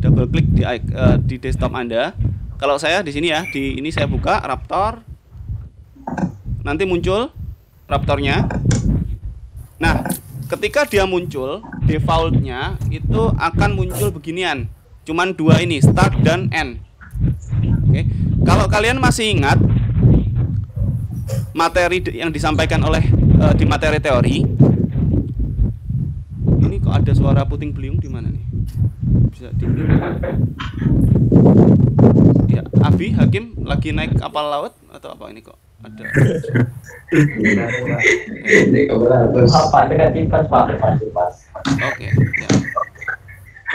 double klik di uh, di desktop anda kalau saya di sini ya di ini saya buka Raptor nanti muncul Raptornya nah ketika dia muncul defaultnya itu akan muncul beginian cuman dua ini start dan end oke kalau kalian masih ingat materi yang disampaikan oleh uh, di materi teori Kok ada suara puting beliung di mana nih? Bisa di Ya, Abi Hakim lagi naik kapal laut atau apa ini kok? Ada. Apa dekat Pak, Oke, ya.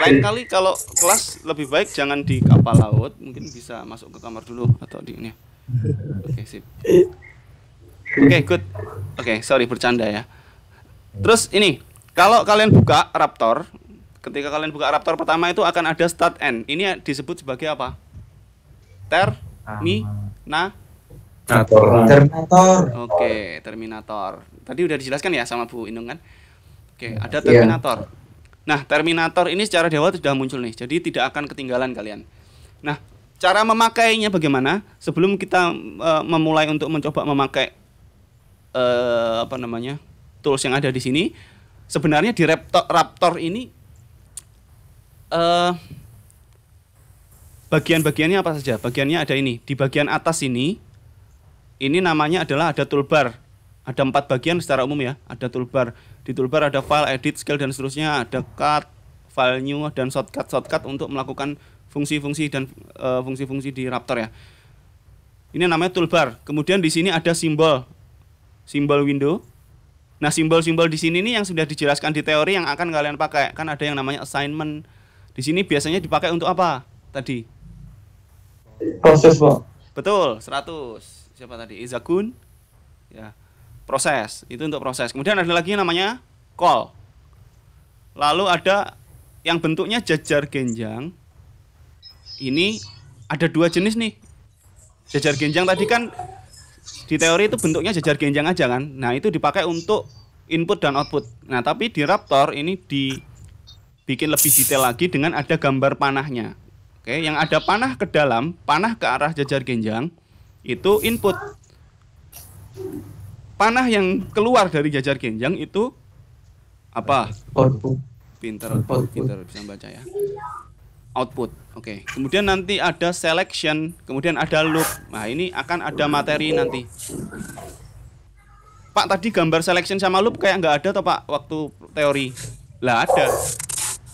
Lain kali kalau kelas lebih baik jangan di kapal laut, mungkin bisa masuk ke kamar dulu atau di ini. Oke, sip. Oke, okay, good. Oke, sorry bercanda ya. Terus ini kalau kalian buka Raptor, ketika kalian buka Raptor pertama itu akan ada start end. Ini disebut sebagai apa? Ah. Terminator. Terminator. Oke, Terminator. Tadi udah dijelaskan ya sama Bu Indung kan? Oke, iya. ada iya. Terminator. Nah, Terminator ini secara dewa sudah muncul nih. Jadi tidak akan ketinggalan kalian. Nah, cara memakainya bagaimana? Sebelum kita uh, memulai untuk mencoba memakai uh, apa namanya? tools yang ada di sini, sebenarnya di Raptor, Raptor ini uh, bagian-bagiannya apa saja? Bagiannya ada ini. Di bagian atas ini ini namanya adalah ada toolbar. Ada empat bagian secara umum ya. Ada toolbar. Di toolbar ada file, edit, scale dan seterusnya. Ada cut, file new dan shortcut shortcut untuk melakukan fungsi-fungsi dan fungsi eh, fungsi-fungsi di Raptor ya. Ini namanya toolbar. Kemudian di sini ada simbol simbol window Nah, simbol-simbol di sini nih yang sudah dijelaskan di teori yang akan kalian pakai. Kan ada yang namanya assignment. Di sini biasanya dipakai untuk apa? Tadi. Proses, Pak. Betul, 100. Siapa tadi? Izakun. Ya. Proses. Itu untuk proses. Kemudian ada lagi yang namanya call. Lalu ada yang bentuknya jajar genjang. Ini ada dua jenis nih. Jajar genjang tadi kan di teori itu bentuknya jajar genjang aja kan nah itu dipakai untuk input dan output nah tapi di Raptor ini dibikin lebih detail lagi dengan ada gambar panahnya oke yang ada panah ke dalam panah ke arah jajar genjang itu input panah yang keluar dari jajar genjang itu apa output pinter output. pinter bisa baca ya output Oke, okay. kemudian nanti ada selection, kemudian ada loop. Nah, ini akan ada materi nanti. Pak, tadi gambar selection sama loop kayak nggak ada atau Pak waktu teori? Lah ada.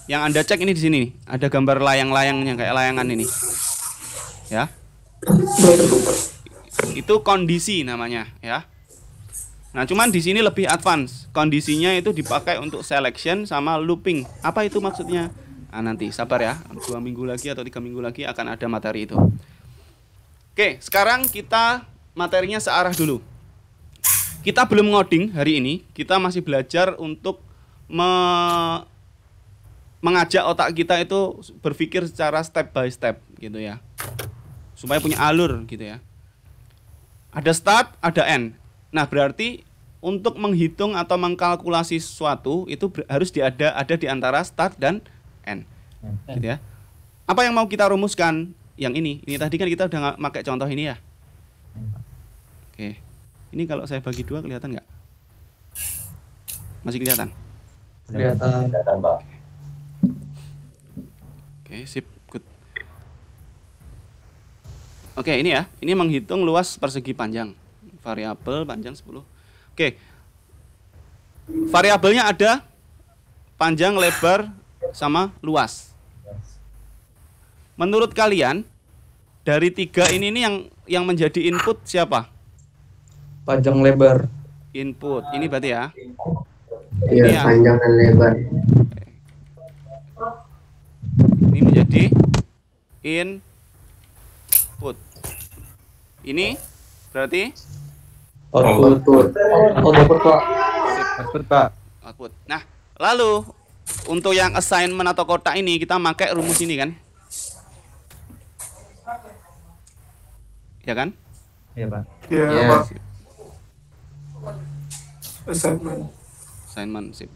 Yang Anda cek ini di sini, ada gambar layang-layangnya kayak layangan ini. Ya. Itu kondisi namanya, ya. Nah, cuman di sini lebih advance. Kondisinya itu dipakai untuk selection sama looping. Apa itu maksudnya? Nah, nanti sabar ya, dua minggu lagi atau tiga minggu lagi akan ada materi itu. Oke, sekarang kita materinya searah dulu. Kita belum ngoding hari ini, kita masih belajar untuk me mengajak otak kita itu berpikir secara step by step gitu ya. Supaya punya alur gitu ya. Ada start, ada end. Nah, berarti untuk menghitung atau mengkalkulasi sesuatu itu harus diada ada di antara start dan N. Gitu ya. Apa yang mau kita rumuskan? Yang ini. Ini tadi kan kita udah pakai contoh ini ya. Oke. Ini kalau saya bagi dua kelihatan nggak? Masih kelihatan? Kelihatan. Kelihatan, Pak. Oke, sip. Good. Oke, ini ya. Ini menghitung luas persegi panjang. Variabel panjang 10. Oke. Variabelnya ada panjang, lebar, sama luas. Menurut kalian dari tiga ini nih yang yang menjadi input siapa? Panjang lebar. Input ini berarti ya? Iya ya. panjang dan lebar. Ini menjadi input. Ini berarti output. Output, Pak. Output Pak. Output. Nah, lalu untuk yang assignment atau kotak ini kita pakai rumus ini kan ya kan iya pak iya yeah. assignment assignment sip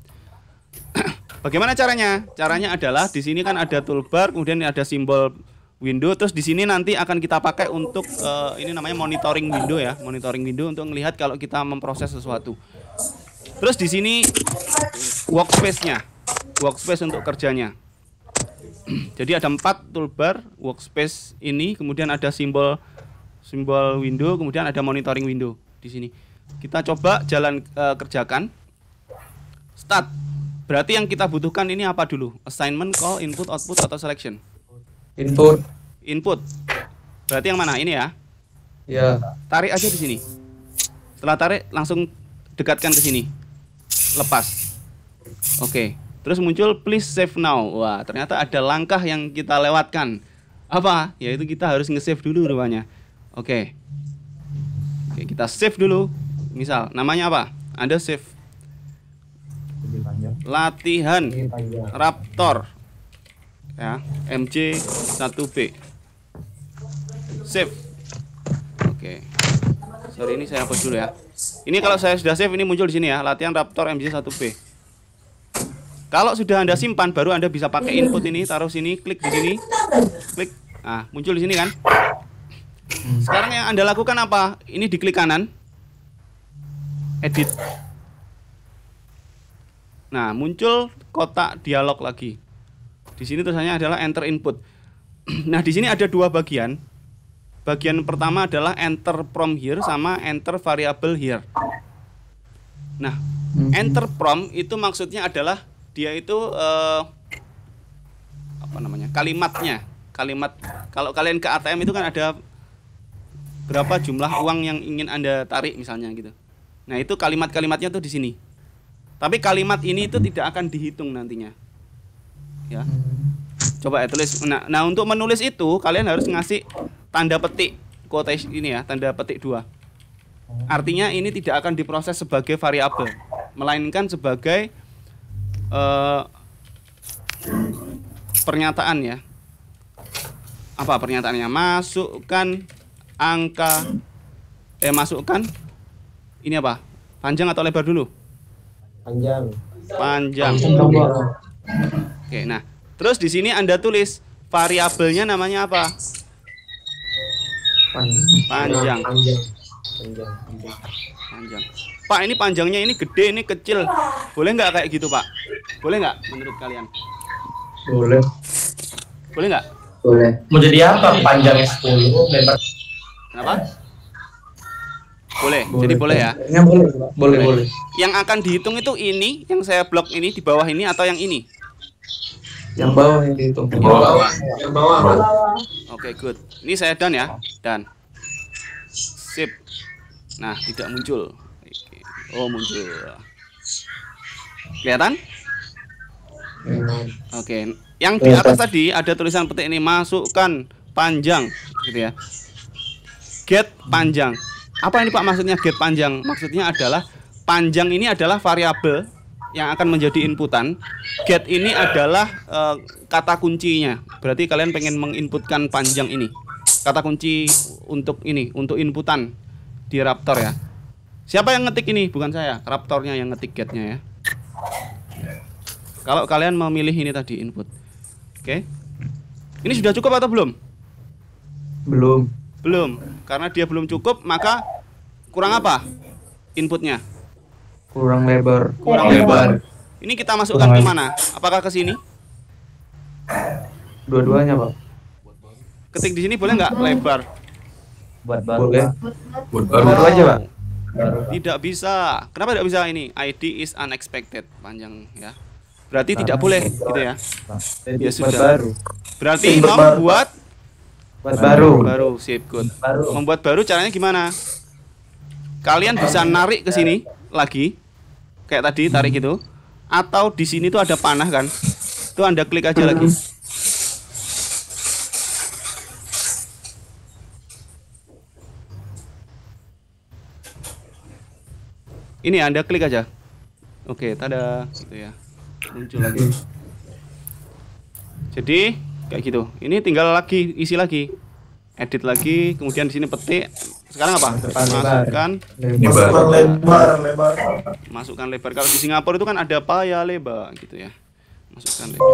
[coughs] Bagaimana caranya? Caranya adalah di sini kan ada toolbar, kemudian ada simbol window, terus di sini nanti akan kita pakai untuk uh, ini namanya monitoring window ya, monitoring window untuk melihat kalau kita memproses sesuatu. Terus di sini workspace-nya workspace untuk kerjanya. [clears throat] Jadi ada empat toolbar workspace ini, kemudian ada simbol simbol window, kemudian ada monitoring window di sini. Kita coba jalan e, kerjakan. Start. Berarti yang kita butuhkan ini apa dulu? Assignment, call, input, output atau selection? Input. Input. Berarti yang mana? Ini ya. Ya. Tarik aja di sini. Setelah tarik langsung dekatkan ke sini. Lepas. Oke. Okay. Terus muncul please save now. Wah, ternyata ada langkah yang kita lewatkan. Apa? Yaitu kita harus nge-save dulu rupanya. Oke. Oke, kita save dulu. Misal, namanya apa? Anda save. Latihan Raptor. Ya, MC 1B. Save. Oke. Okay. Sorry ini saya hapus dulu ya. Ini kalau saya sudah save ini muncul di sini ya, latihan Raptor MC 1B. Kalau sudah Anda simpan baru Anda bisa pakai iya. input ini, taruh sini, klik di sini. Klik. Nah, muncul di sini kan? Sekarang yang Anda lakukan apa? Ini diklik kanan. Edit. Nah, muncul kotak dialog lagi. Di sini tulisannya adalah enter input. [clears throat] Nah, di sini ada dua bagian. Bagian pertama adalah enter from here sama enter variable here. Nah, hmm. enter from itu maksudnya adalah dia itu uh, apa namanya kalimatnya kalimat kalau kalian ke ATM itu kan ada berapa jumlah uang yang ingin anda tarik misalnya gitu nah itu kalimat-kalimatnya tuh di sini tapi kalimat ini itu tidak akan dihitung nantinya ya coba ya tulis nah, nah untuk menulis itu kalian harus ngasih tanda petik quotes ini ya tanda petik dua artinya ini tidak akan diproses sebagai variabel melainkan sebagai Eh, pernyataan ya apa pernyataannya masukkan angka eh masukkan ini apa panjang atau lebar dulu panjang panjang, panjang. oke nah terus di sini anda tulis variabelnya namanya apa panjang, panjang. Panjang, panjang. Pak, ini panjangnya ini gede, ini kecil. Boleh nggak kayak gitu, Pak? Boleh nggak menurut kalian? Boleh. Boleh nggak? Boleh. Mau jadi apa? Panjangnya 10, lebar. Kenapa? Boleh. boleh. Jadi boleh ya? boleh, boleh, boleh, boleh. Yang akan dihitung itu ini, yang saya blok ini di bawah ini atau yang ini? Yang bawah yang dihitung. Yang bawah. Yang bawah. Yang bawah. Oke, okay, good. Ini saya dan ya. Dan sip nah tidak muncul oh muncul kelihatan oke yang di atas tadi ada tulisan petik ini masukkan panjang gitu ya get panjang apa ini pak maksudnya get panjang maksudnya adalah panjang ini adalah variabel yang akan menjadi inputan get ini adalah uh, kata kuncinya berarti kalian pengen menginputkan panjang ini kata kunci untuk ini untuk inputan di Raptor ya. Siapa yang ngetik ini? Bukan saya. Raptornya yang ngetik gate ya. Kalau kalian memilih ini tadi input. Oke. Okay. Ini sudah cukup atau belum? Belum. Belum. Karena dia belum cukup, maka kurang apa? Inputnya. Kurang lebar. Kurang lebar. Ini kita masukkan kurang kemana? Apakah ke sini? Dua-duanya, Pak ketik di sini boleh nggak hmm. lebar? Buat baru ya. Buat baru baru aja, Pak. Tidak bisa. Kenapa tidak bisa ini? ID is unexpected. Panjang ya. Berarti nah, tidak boleh gitu ya. Ya sudah. Baru. Berarti Imam buat buat baru. Baru, sip, good. Baru. Membuat baru caranya gimana? Kalian bisa narik ke sini lagi. Kayak tadi tarik gitu. Atau di sini tuh ada panah kan? Itu Anda klik aja lagi ini anda klik aja oke tada gitu ya muncul lagi jadi kayak gitu ini tinggal lagi isi lagi edit lagi kemudian di sini petik sekarang apa masukkan lebar. lebar, lebar lebar masukkan lebar kalau di Singapura itu kan ada paya lebar gitu ya masukkan lebar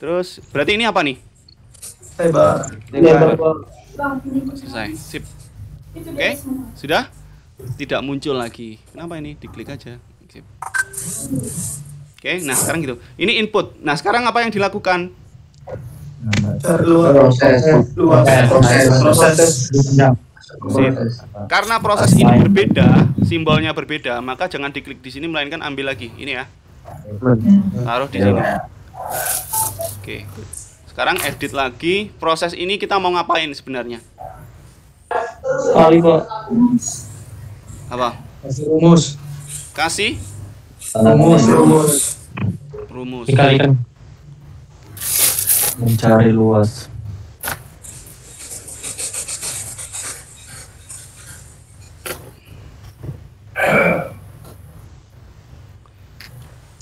terus berarti ini apa nih lebar lebar selesai sip Oke, okay? sudah? Tidak muncul lagi. Kenapa ini? Diklik aja. Oke, okay. nah sekarang gitu. Ini input. Nah sekarang apa yang dilakukan? Proses, proses, proses. Karena proses ini berbeda, simbolnya berbeda, maka jangan diklik di sini melainkan ambil lagi. Ini ya. Taruh di sini. Oke. Sekarang edit lagi. Proses ini kita mau ngapain sebenarnya? Kali Apa? Kasih rumus. Kasih? Rumus, rumus. Rumus. Dikalikan. Mencari luas.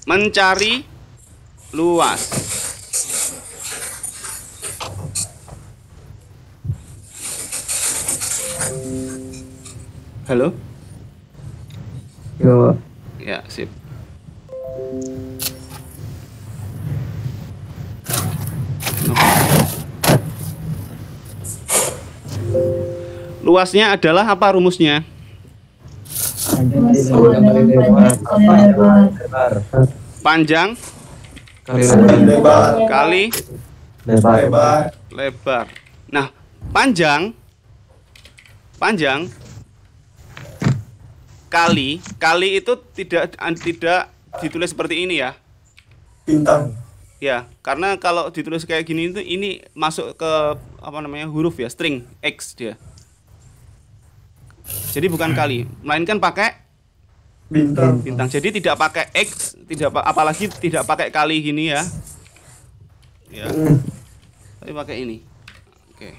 Mencari luas. Halo? Yo. Ya, sip. Luasnya adalah apa rumusnya? Panjang kali lebar kali lebar lebar. Nah, panjang panjang kali kali itu tidak tidak ditulis seperti ini ya bintang ya karena kalau ditulis kayak gini itu ini masuk ke apa namanya huruf ya string x dia jadi bukan kali melainkan pakai bintang bintang jadi tidak pakai x tidak apalagi tidak pakai kali gini ya ya tapi pakai ini oke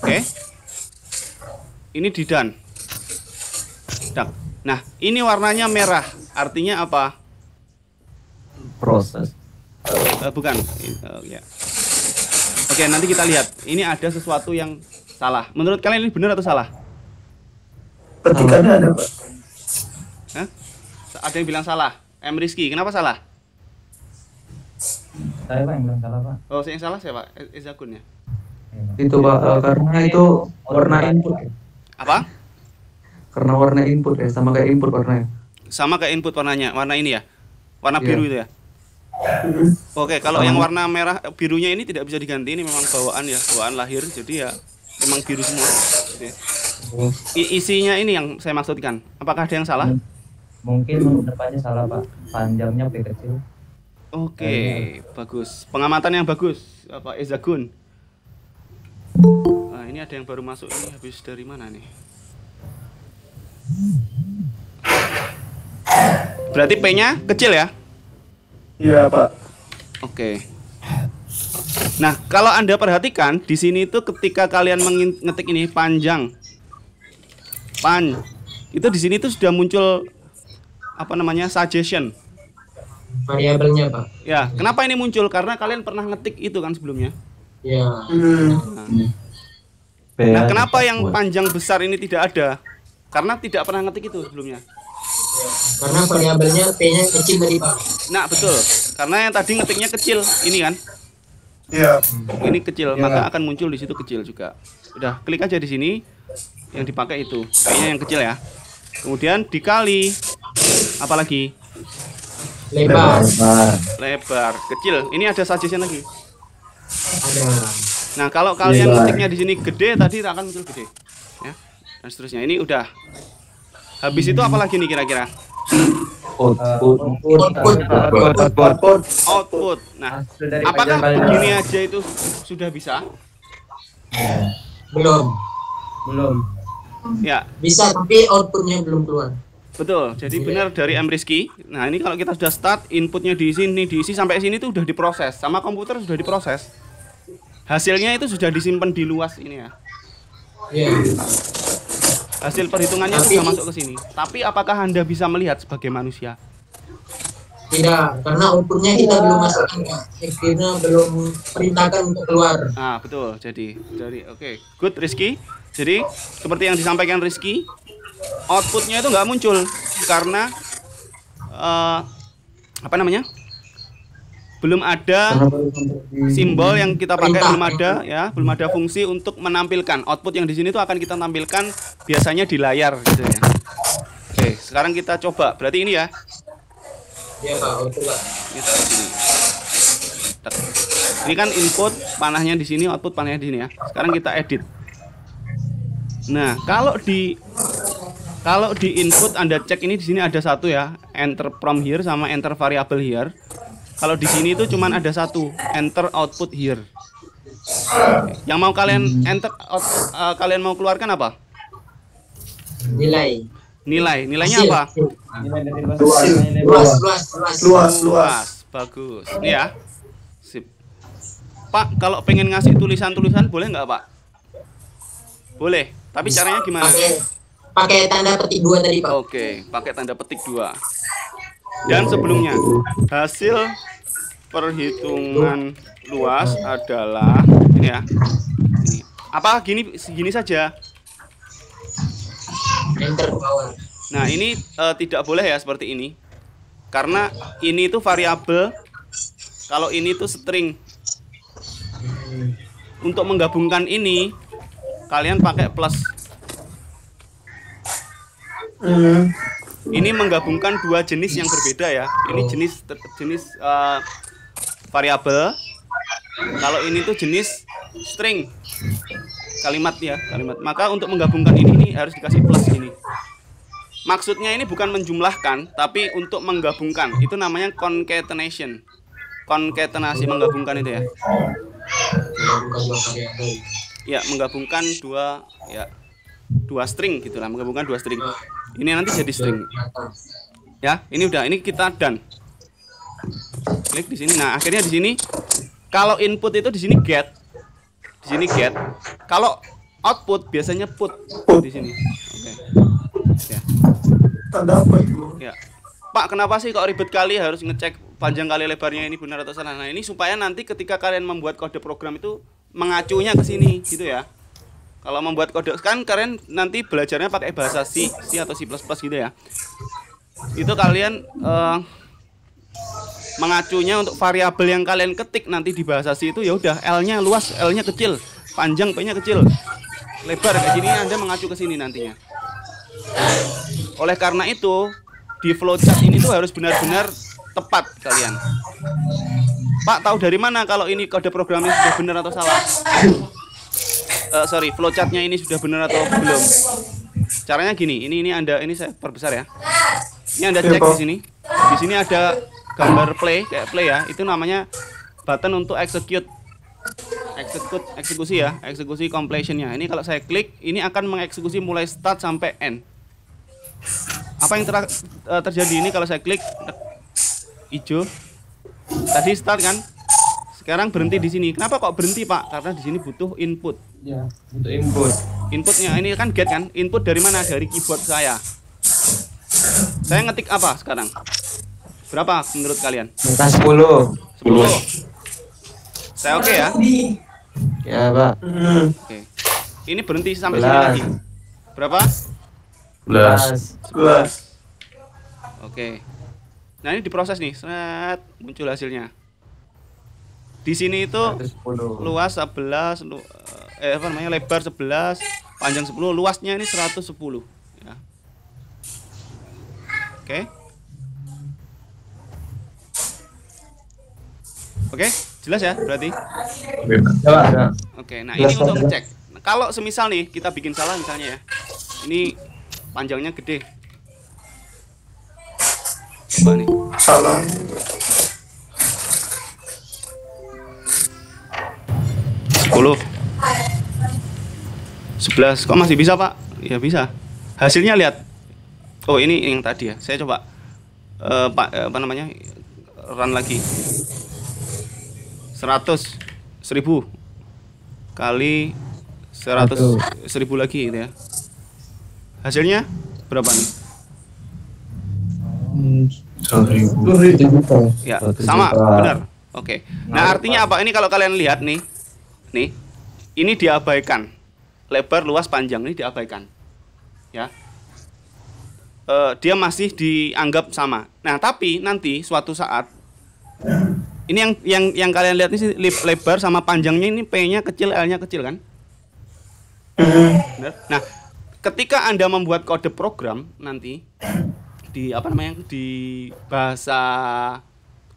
oke ini didan dak Nah, ini warnanya merah. Artinya apa? Proses. Uh, bukan. Uh, ya. Oke, nanti kita lihat. Ini ada sesuatu yang salah. Menurut kalian ini benar atau salah? Pertikannya ada, Pak. Hah? Ada yang bilang salah. M Rizky, kenapa salah? Saya yang bilang salah, Pak. Oh, saya yang salah siapa? Ezakun eh, ya? Itu Pak, eh, karena itu warna input. Apa? karena warna input ya sama kayak input warnanya sama kayak input warnanya warna ini ya warna yeah. biru itu ya Oke, okay, kalau sama. yang warna merah eh, birunya ini tidak bisa diganti, ini memang bawaan ya, bawaan lahir. Jadi ya memang biru semua. isinya ini yang saya maksudkan. Apakah ada yang salah? Hmm. Mungkin depannya salah, Pak. Panjangnya lebih kecil. Oke, okay, bagus. Pengamatan yang bagus, Pak Ezagun. Nah, ini ada yang baru masuk ini habis dari mana nih? Berarti P-nya kecil ya? Iya, Pak. Oke. Nah, kalau Anda perhatikan di sini itu ketika kalian mengetik ini panjang pan itu di sini itu sudah muncul apa namanya suggestion variabelnya pak ya kenapa ini muncul karena kalian pernah ngetik itu kan sebelumnya ya nah, nah kenapa yang panjang besar ini tidak ada karena tidak pernah ngetik itu sebelumnya. Ya, karena variabelnya P-nya kecil dari Pak. Nah, betul. Karena yang tadi ngetiknya kecil, ini kan? Iya. Ini kecil, ya. maka akan muncul di situ kecil juga. Udah, klik aja di sini yang dipakai itu. P-nya yang kecil ya. Kemudian dikali apalagi? Lebar. lebar. Lebar, kecil. Ini ada suggestion lagi. Ada. Nah, kalau kalian ngetiknya di sini gede tadi akan muncul gede. Ya dan seterusnya. Ini udah habis itu apa lagi nih kira-kira? Output. Output. Output. Output. Nah, apakah begini aja itu sudah bisa? Belum. Belum. Ya. Bisa tapi outputnya belum keluar. Betul. Jadi iya. benar dari M Rizky. Nah, ini kalau kita sudah start inputnya di sini, diisi sampai sini itu sudah diproses sama komputer sudah diproses. Hasilnya itu sudah disimpan di luas ini ya. Iya. Yeah. Hasil perhitungannya Tapi, sudah masuk ke sini. Tapi apakah Anda bisa melihat sebagai manusia? Tidak, karena ukurnya kita belum masuk. ya. Kita belum perintahkan untuk keluar. Ah, betul. Jadi, jadi oke. Okay. Good Rizky. Jadi, seperti yang disampaikan Rizky, outputnya itu nggak muncul karena uh, apa namanya? belum ada simbol yang kita pakai belum ada ya belum ada fungsi untuk menampilkan output yang di sini itu akan kita tampilkan biasanya di layar gitu ya oke sekarang kita coba berarti ini ya Iya, pak kita ini kan input panahnya di sini output panahnya di sini ya sekarang kita edit nah kalau di kalau di input Anda cek ini di sini ada satu ya, enter from here sama enter variable here. Kalau di sini itu cuma ada satu, enter output here. Yang mau kalian hmm. enter uh, kalian mau keluarkan apa? Nilai. Nilai, nilainya apa? Luas, luas, luas, luas, luas, Bagus. Ini ya. Sip. Pak, kalau pengen ngasih tulisan-tulisan boleh nggak, Pak? Boleh. Tapi caranya gimana? pakai tanda petik dua tadi, Pak. Oke, pakai tanda petik dua dan sebelumnya hasil perhitungan luas adalah ini ya apa gini segini saja nah ini uh, tidak boleh ya seperti ini karena ini itu variabel kalau ini itu string untuk menggabungkan ini kalian pakai plus hmm ini menggabungkan dua jenis yang berbeda ya. Ini oh. jenis jenis uh, variabel. Kalau ini tuh jenis string kalimat ya kalimat. Maka untuk menggabungkan ini, ini harus dikasih plus ini. Maksudnya ini bukan menjumlahkan, tapi untuk menggabungkan. Itu namanya concatenation. Concatenasi menggabungkan itu ya. Ya menggabungkan dua ya dua string gitulah menggabungkan dua string ini nanti jadi string. Ya, ini udah ini kita dan. Klik di sini. Nah, akhirnya di sini kalau input itu di sini get. Di sini get. Kalau output biasanya put di sini. Oke. Okay. Ya. Ya. Pak, kenapa sih kok ribet kali harus ngecek panjang kali lebarnya ini benar atau salah? Nah, ini supaya nanti ketika kalian membuat kode program itu mengacunya ke sini gitu ya. Kalau membuat kode kan kalian nanti belajarnya pakai bahasa C, C atau C++ gitu ya. Itu kalian uh, mengacunya untuk variabel yang kalian ketik nanti di bahasa C itu ya udah L-nya luas, L-nya kecil, panjang P-nya kecil. Lebar kayak gini Anda mengacu ke sini nantinya. Oleh karena itu, di flowchart ini tuh harus benar-benar tepat kalian. Pak tahu dari mana kalau ini kode programnya sudah benar atau salah? uh, sorry flowchartnya ini sudah benar atau belum caranya gini ini ini anda ini saya perbesar ya ini anda cek iya, di sini di sini ada gambar play kayak play ya itu namanya button untuk execute execute eksekusi ya eksekusi completionnya ini kalau saya klik ini akan mengeksekusi mulai start sampai end apa yang ter eh, terjadi ini kalau saya klik hijau tadi start kan sekarang berhenti di sini kenapa kok berhenti pak karena di sini butuh input ya untuk input inputnya ini kan get kan input dari mana dari keyboard saya saya ngetik apa sekarang berapa menurut kalian minta 10 10, 10. saya oke okay ya ya pak oke okay. ini berhenti sampai Belas. sini lagi berapa 11 11 oke okay. nah ini diproses nih set muncul hasilnya di sini itu 110. luas 11 lu, eh, eh apa namanya lebar 11 panjang 10 luasnya ini 110 ya. oke okay. oke okay, jelas ya berarti oke ya, ya. okay, nah ini untuk ya. ngecek nah, kalau semisal nih kita bikin salah misalnya ya ini panjangnya gede Coba nih salah 10 11 kok masih bisa pak ya bisa hasilnya lihat oh ini yang tadi ya saya coba uh, pak uh, apa namanya run lagi 100 1000 kali 100 1000 lagi gitu ya hasilnya berapa nih ya sama benar oke okay. nah artinya apa ini kalau kalian lihat nih nih ini diabaikan lebar luas panjang ini diabaikan ya e, dia masih dianggap sama nah tapi nanti suatu saat ini yang yang yang kalian lihat ini lebar sama panjangnya ini p-nya kecil l-nya kecil kan nah ketika anda membuat kode program nanti di apa namanya di bahasa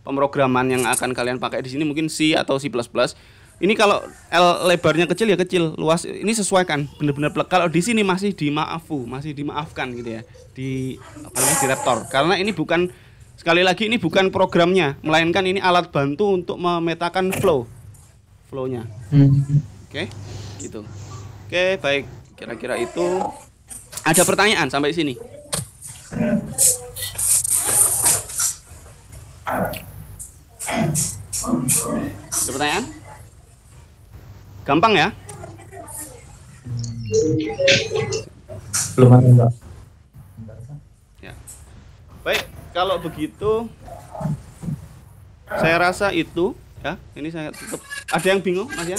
pemrograman yang akan kalian pakai di sini mungkin C atau C++ ini kalau L lebarnya kecil ya kecil, luas ini sesuaikan benar-benar kalau di sini masih dimaafu, masih dimaafkan gitu ya di apa namanya di Raptor. Karena ini bukan sekali lagi ini bukan programnya, melainkan ini alat bantu untuk memetakan flow flownya. Hmm. Oke, okay, gitu. Oke, okay, baik. Kira-kira itu ada pertanyaan sampai sini. Ada pertanyaan? Gampang ya? Lumayan, Mbak. Ya. Baik, kalau begitu saya rasa itu ya, ini saya tutup. Ada yang bingung, Mas ya?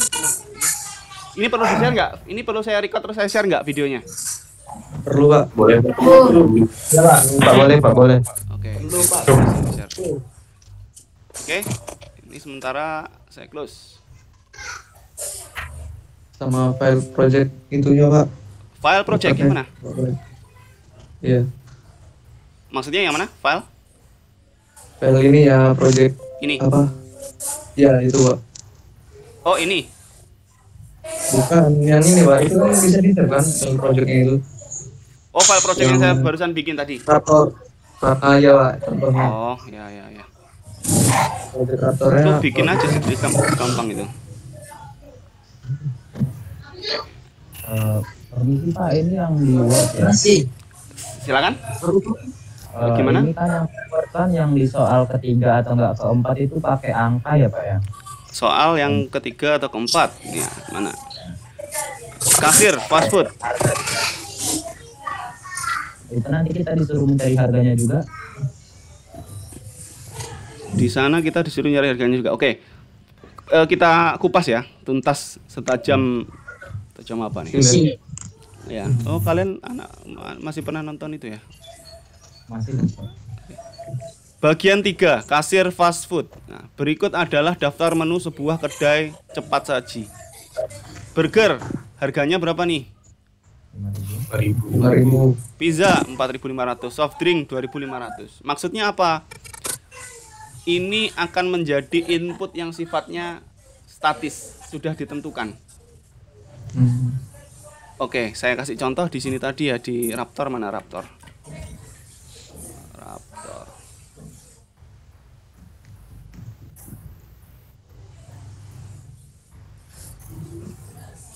Ini perlu saya share nggak? Ini perlu saya record terus saya share nggak videonya? Perlu, Pak. Boleh. Ya, Pak. Pak boleh, Pak boleh. Oke. Perlu, Pak. Oke. Ini sementara saya close sama file project ya pak file project yang mana iya maksudnya yang mana file file ini ya project ini apa ya itu pak oh ini bukan yang ini pak itu kan bisa di kan file project itu oh file project yang, yang saya barusan bikin tadi rapor nah, ah ya pak contohnya oh ya ya ya Itu bikin aja sih gampang, gampang itu Eh, permisi Pak, ini yang di Word ya. Silakan. Uh, Gimana? Ini kan yang kan yang di soal ketiga atau enggak keempat itu pakai angka ya Pak ya? Soal yang ketiga atau keempat, ya mana? Kafir, fast food. Itu nanti kita disuruh mencari harganya juga. Di sana kita disuruh nyari harganya juga. Oke, uh, kita kupas ya, tuntas setajam Tajam apa nih? Visi. Ya. Oh, kalian anak masih pernah nonton itu ya? Masih. Bagian 3, kasir fast food. Nah, berikut adalah daftar menu sebuah kedai cepat saji. Burger, harganya berapa nih? 5000. Pizza 4500, soft drink 2500. Maksudnya apa? Ini akan menjadi input yang sifatnya statis, sudah ditentukan. Hmm. Oke, saya kasih contoh di sini tadi ya di Raptor mana Raptor? Raptor.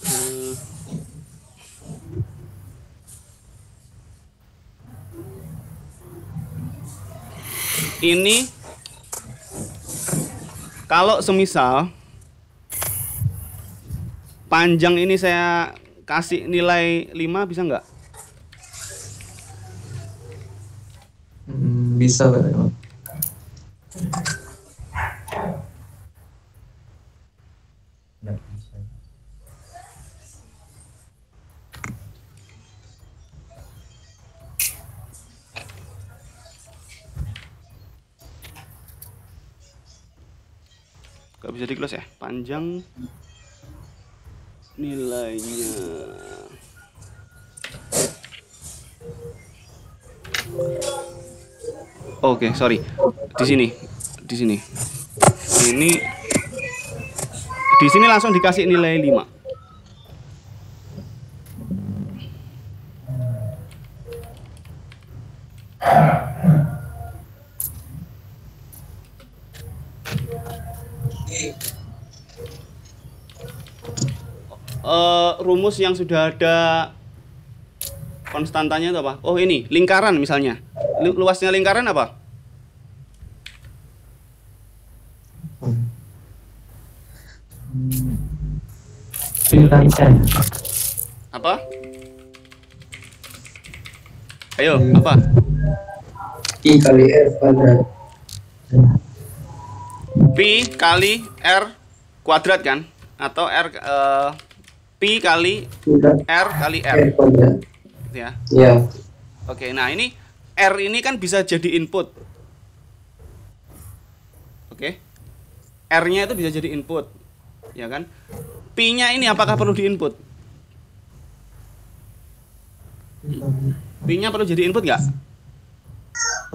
Hmm. Ini kalau semisal panjang ini saya kasih nilai 5 bisa nggak? Hmm, bisa. Gak bisa di close ya? Panjang nilainya oke okay, sorry di sini di sini ini di sini langsung dikasih nilai 5 uh, rumus yang sudah ada konstantanya itu apa? Oh ini lingkaran misalnya. luasnya lingkaran apa? Lingkaran. Apa? Ayo, apa? I kali R kuadrat. Pi kali R kuadrat kan? Atau R uh, P kali R kali R. Ya. ya. Ya. Oke, nah ini R ini kan bisa jadi input. Oke. R-nya itu bisa jadi input. Ya kan? P-nya ini apakah perlu diinput? P-nya perlu jadi input nggak?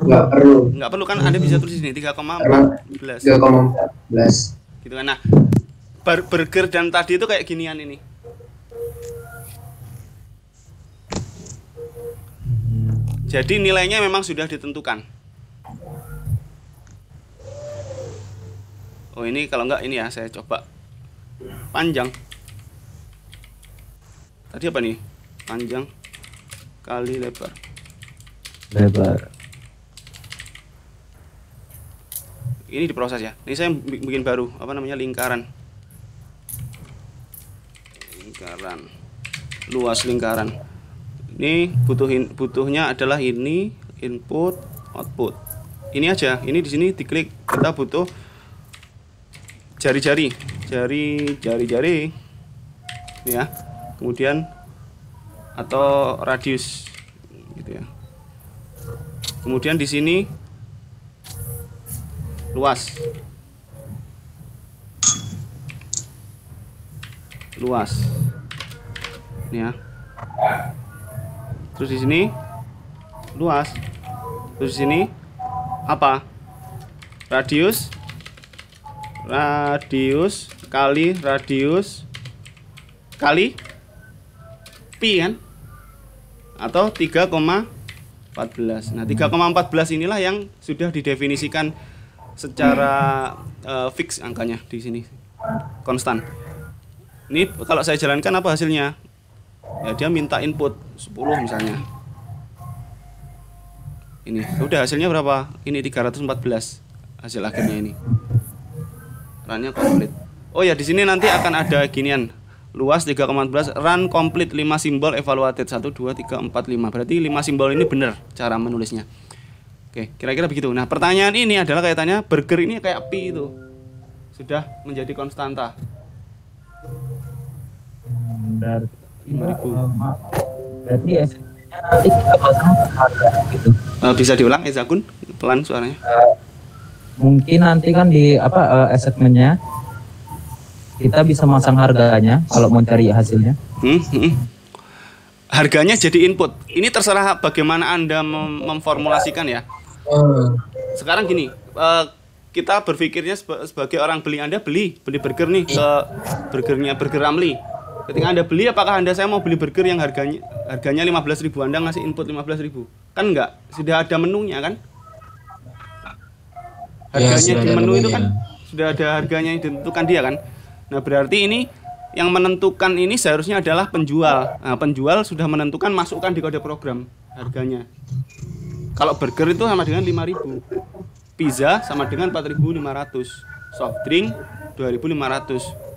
Nggak perlu. Nggak perlu kan Anda bisa tulis di sini 3,14. 3,14. Gitu kan. Nah, burger dan tadi itu kayak ginian ini. Jadi nilainya memang sudah ditentukan. Oh ini kalau enggak ini ya saya coba panjang. Tadi apa nih? Panjang kali lebar. Lebar. Ini diproses ya. Ini saya bikin baru apa namanya lingkaran. Lingkaran. Luas lingkaran ini butuhin butuhnya adalah ini input output ini aja ini di sini diklik kita butuh jari-jari jari jari-jari ya kemudian atau radius gitu ya kemudian di sini luas luas ini ya terus di sini luas terus di sini apa radius radius kali radius kali pi kan atau 3,14 nah 3,14 inilah yang sudah didefinisikan secara uh, fix angkanya di sini konstan ini kalau saya jalankan apa hasilnya ya dia minta input 10 misalnya ini udah hasilnya berapa ini 314 hasil akhirnya ini runnya komplit oh ya di sini nanti akan ada ginian luas 3,14 run komplit 5 simbol evaluated 1 2 3 4 5 berarti 5 simbol ini benar cara menulisnya oke kira-kira begitu nah pertanyaan ini adalah kaitannya burger ini kayak pi itu sudah menjadi konstanta benar Nah, um, berarti ya gitu. Eh, bisa diulang Eza pelan suaranya. Uh, mungkin nanti kan di apa uh, eh, assessmentnya kita bisa masang harganya kalau mau cari hasilnya. Hmm, hmm, hmm. Harganya jadi input. Ini terserah bagaimana anda mem memformulasikan ya. Sekarang gini, uh, kita berpikirnya sebagai orang beli anda beli beli burger nih ke burgernya burger Ramli Ketika Anda beli apakah Anda saya mau beli burger yang harganya harganya ribu Anda ngasih input ribu Kan enggak, sudah ada menunya kan? Ya, harganya ya, di menu itu kan sudah ada harganya yang ditentukan dia kan. Nah, berarti ini yang menentukan ini seharusnya adalah penjual. Nah, penjual sudah menentukan masukkan di kode program harganya. Kalau burger itu sama dengan 5000 pizza sama dengan 4500 soft drink 2500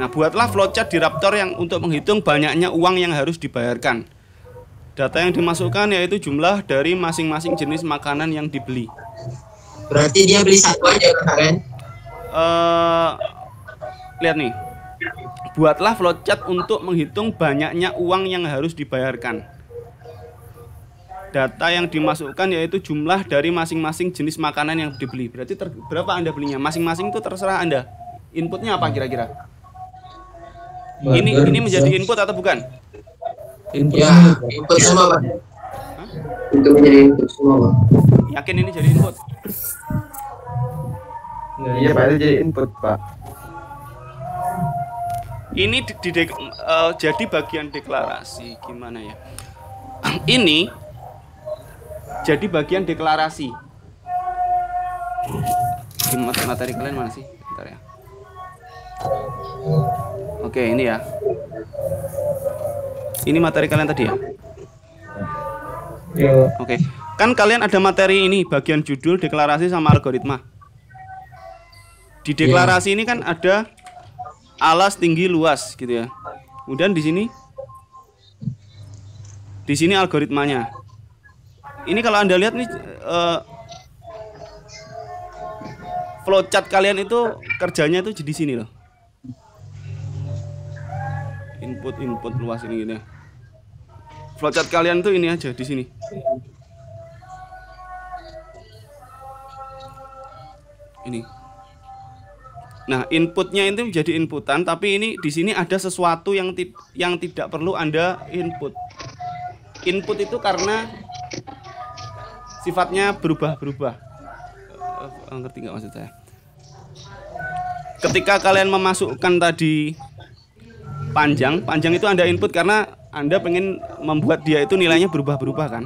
Nah, buatlah flowchart di Raptor yang untuk menghitung banyaknya uang yang harus dibayarkan. Data yang dimasukkan yaitu jumlah dari masing-masing jenis makanan yang dibeli. Berarti dia beli satu aja kemarin? Uh, eh, lihat nih. Buatlah flowchart untuk menghitung banyaknya uang yang harus dibayarkan. Data yang dimasukkan yaitu jumlah dari masing-masing jenis makanan yang dibeli. Berarti berapa Anda belinya? Masing-masing itu terserah Anda. Inputnya apa kira-kira? ini ini menjadi input atau bukan? Input ya, input semua, Pak. Hah? Itu menjadi input semua, Pak. Yakin ini jadi input? Nah, iya, Pak, itu jadi input, Pak. Ini di, di dek, uh, jadi bagian deklarasi gimana ya? [clears throat] ini jadi bagian deklarasi. Materi kalian mana sih? Bentar ya. Oke, ini ya. Ini materi kalian tadi ya? Iya. Oke. Kan kalian ada materi ini bagian judul, deklarasi sama algoritma. Di deklarasi iya. ini kan ada alas tinggi luas gitu ya. Kemudian di sini di sini algoritmanya. Ini kalau Anda lihat nih uh, flowchart kalian itu kerjanya itu jadi sini loh input-input luas ini ya. Flowchart kalian tuh ini aja di sini. Ini. Nah, inputnya itu menjadi inputan, tapi ini di sini ada sesuatu yang ti yang tidak perlu Anda input. Input itu karena sifatnya berubah-berubah. Eh, eh, ngerti nggak maksud saya? Ketika kalian memasukkan tadi panjang panjang itu anda input karena anda pengen membuat dia itu nilainya berubah-berubah kan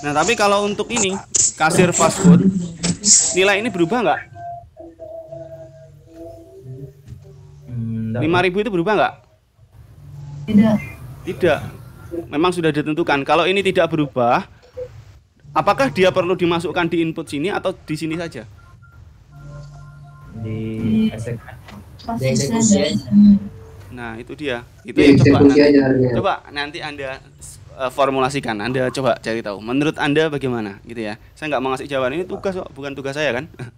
nah tapi kalau untuk ini kasir fast food nilai ini berubah nggak hmm, lima ribu itu berubah nggak tidak tidak memang sudah ditentukan kalau ini tidak berubah apakah dia perlu dimasukkan di input sini atau di sini saja di, Nah, itu dia. Itu ya, coba nanti, aja, ya. coba nanti Anda uh, formulasikan. Anda coba cari tahu. Menurut Anda bagaimana gitu ya. Saya nggak mau ngasih jawaban ini tugas kok, bukan tugas saya kan. [laughs]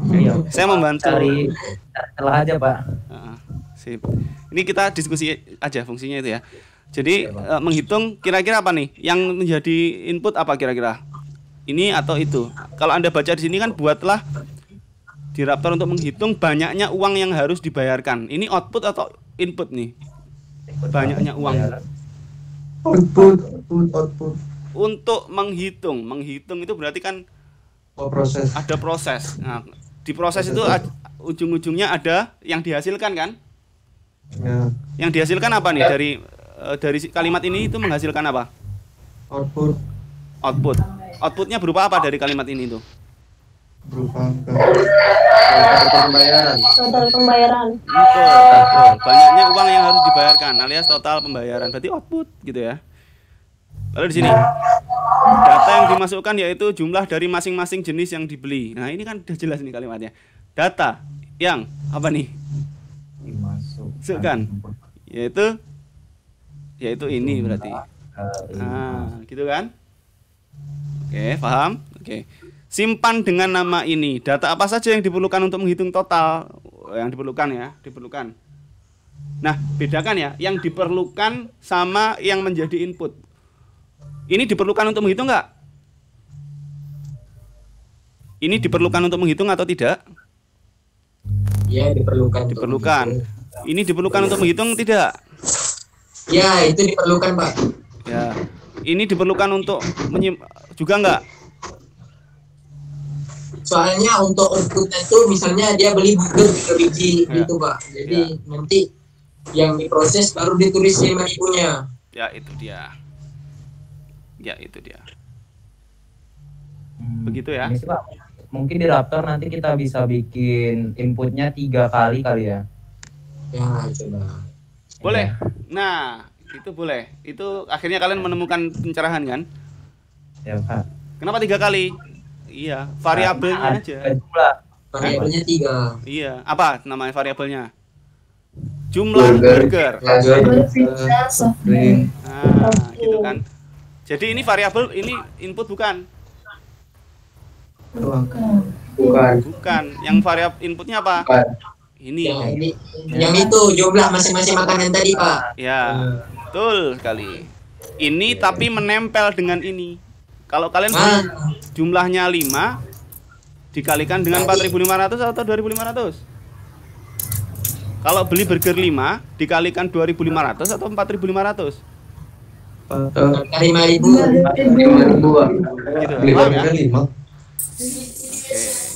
Iya, saya membantu. Cari celah aja, Pak. Uh, sip. Ini kita diskusi aja fungsinya itu ya. Jadi ya, uh, menghitung kira-kira apa nih yang menjadi input apa kira-kira? Ini atau itu. Kalau Anda baca di sini kan buatlah di Raptor untuk menghitung banyaknya uang yang harus dibayarkan. Ini output atau input nih banyaknya uang output output output untuk menghitung menghitung itu berarti kan oh, proses ada proses nah di proses itu ujung-ujungnya ada yang dihasilkan kan ya. yang dihasilkan apa nih dari eh, dari kalimat ini itu menghasilkan apa output output outputnya berupa apa dari kalimat ini tuh berupa total pembayaran. Total pembayaran. Betul, betul. Banyaknya uang yang harus dibayarkan alias total pembayaran. Berarti output gitu ya. Lalu di sini data yang dimasukkan yaitu jumlah dari masing-masing jenis yang dibeli. Nah, ini kan udah jelas nih kalimatnya. Data yang apa nih? Dimasukkan yaitu yaitu ini berarti. Nah, gitu kan? Oke, paham? Oke. Simpan dengan nama ini. Data apa saja yang diperlukan untuk menghitung total yang diperlukan ya, diperlukan. Nah, bedakan ya, yang diperlukan sama yang menjadi input. Ini diperlukan untuk menghitung nggak? Ini diperlukan untuk menghitung atau tidak? Ya, diperlukan. Diperlukan. Ini diperlukan ya. untuk menghitung tidak? Ya, itu diperlukan, Pak. Ya. Ini diperlukan untuk menyim juga nggak? soalnya untuk outputnya itu misalnya dia beli buku tiga biji ya. gitu pak jadi ya. nanti yang diproses baru ditulis sama ibunya ya itu dia ya itu dia hmm. begitu ya Ini, pak, mungkin di raptor nanti kita bisa bikin inputnya tiga kali kali ya ya coba boleh ya. nah itu boleh itu akhirnya kalian menemukan pencerahan kan ya pak kenapa tiga kali Iya, variabelnya aja. Jumlah. Variabelnya tiga. Iya, apa namanya variabelnya? Jumlah burger. Burger, burger eh, soft Nah, gitu kan. Jadi ini variabel ini input bukan? Bukan. Bukan. Bukan. Yang variabel inputnya apa? Bukan. Ini. Ya, ini. Yang itu jumlah masing-masing makanan tadi, Pak. Ya. Betul sekali. Ini tapi menempel dengan ini. Kalau kalian ah. jumlahnya 5 dikalikan dengan 4500 nah, iya. atau 2500? Kalau beli burger 5 dikalikan 2500 atau 4500? 5000 5000 Gitu. Beli burger 5. Oke,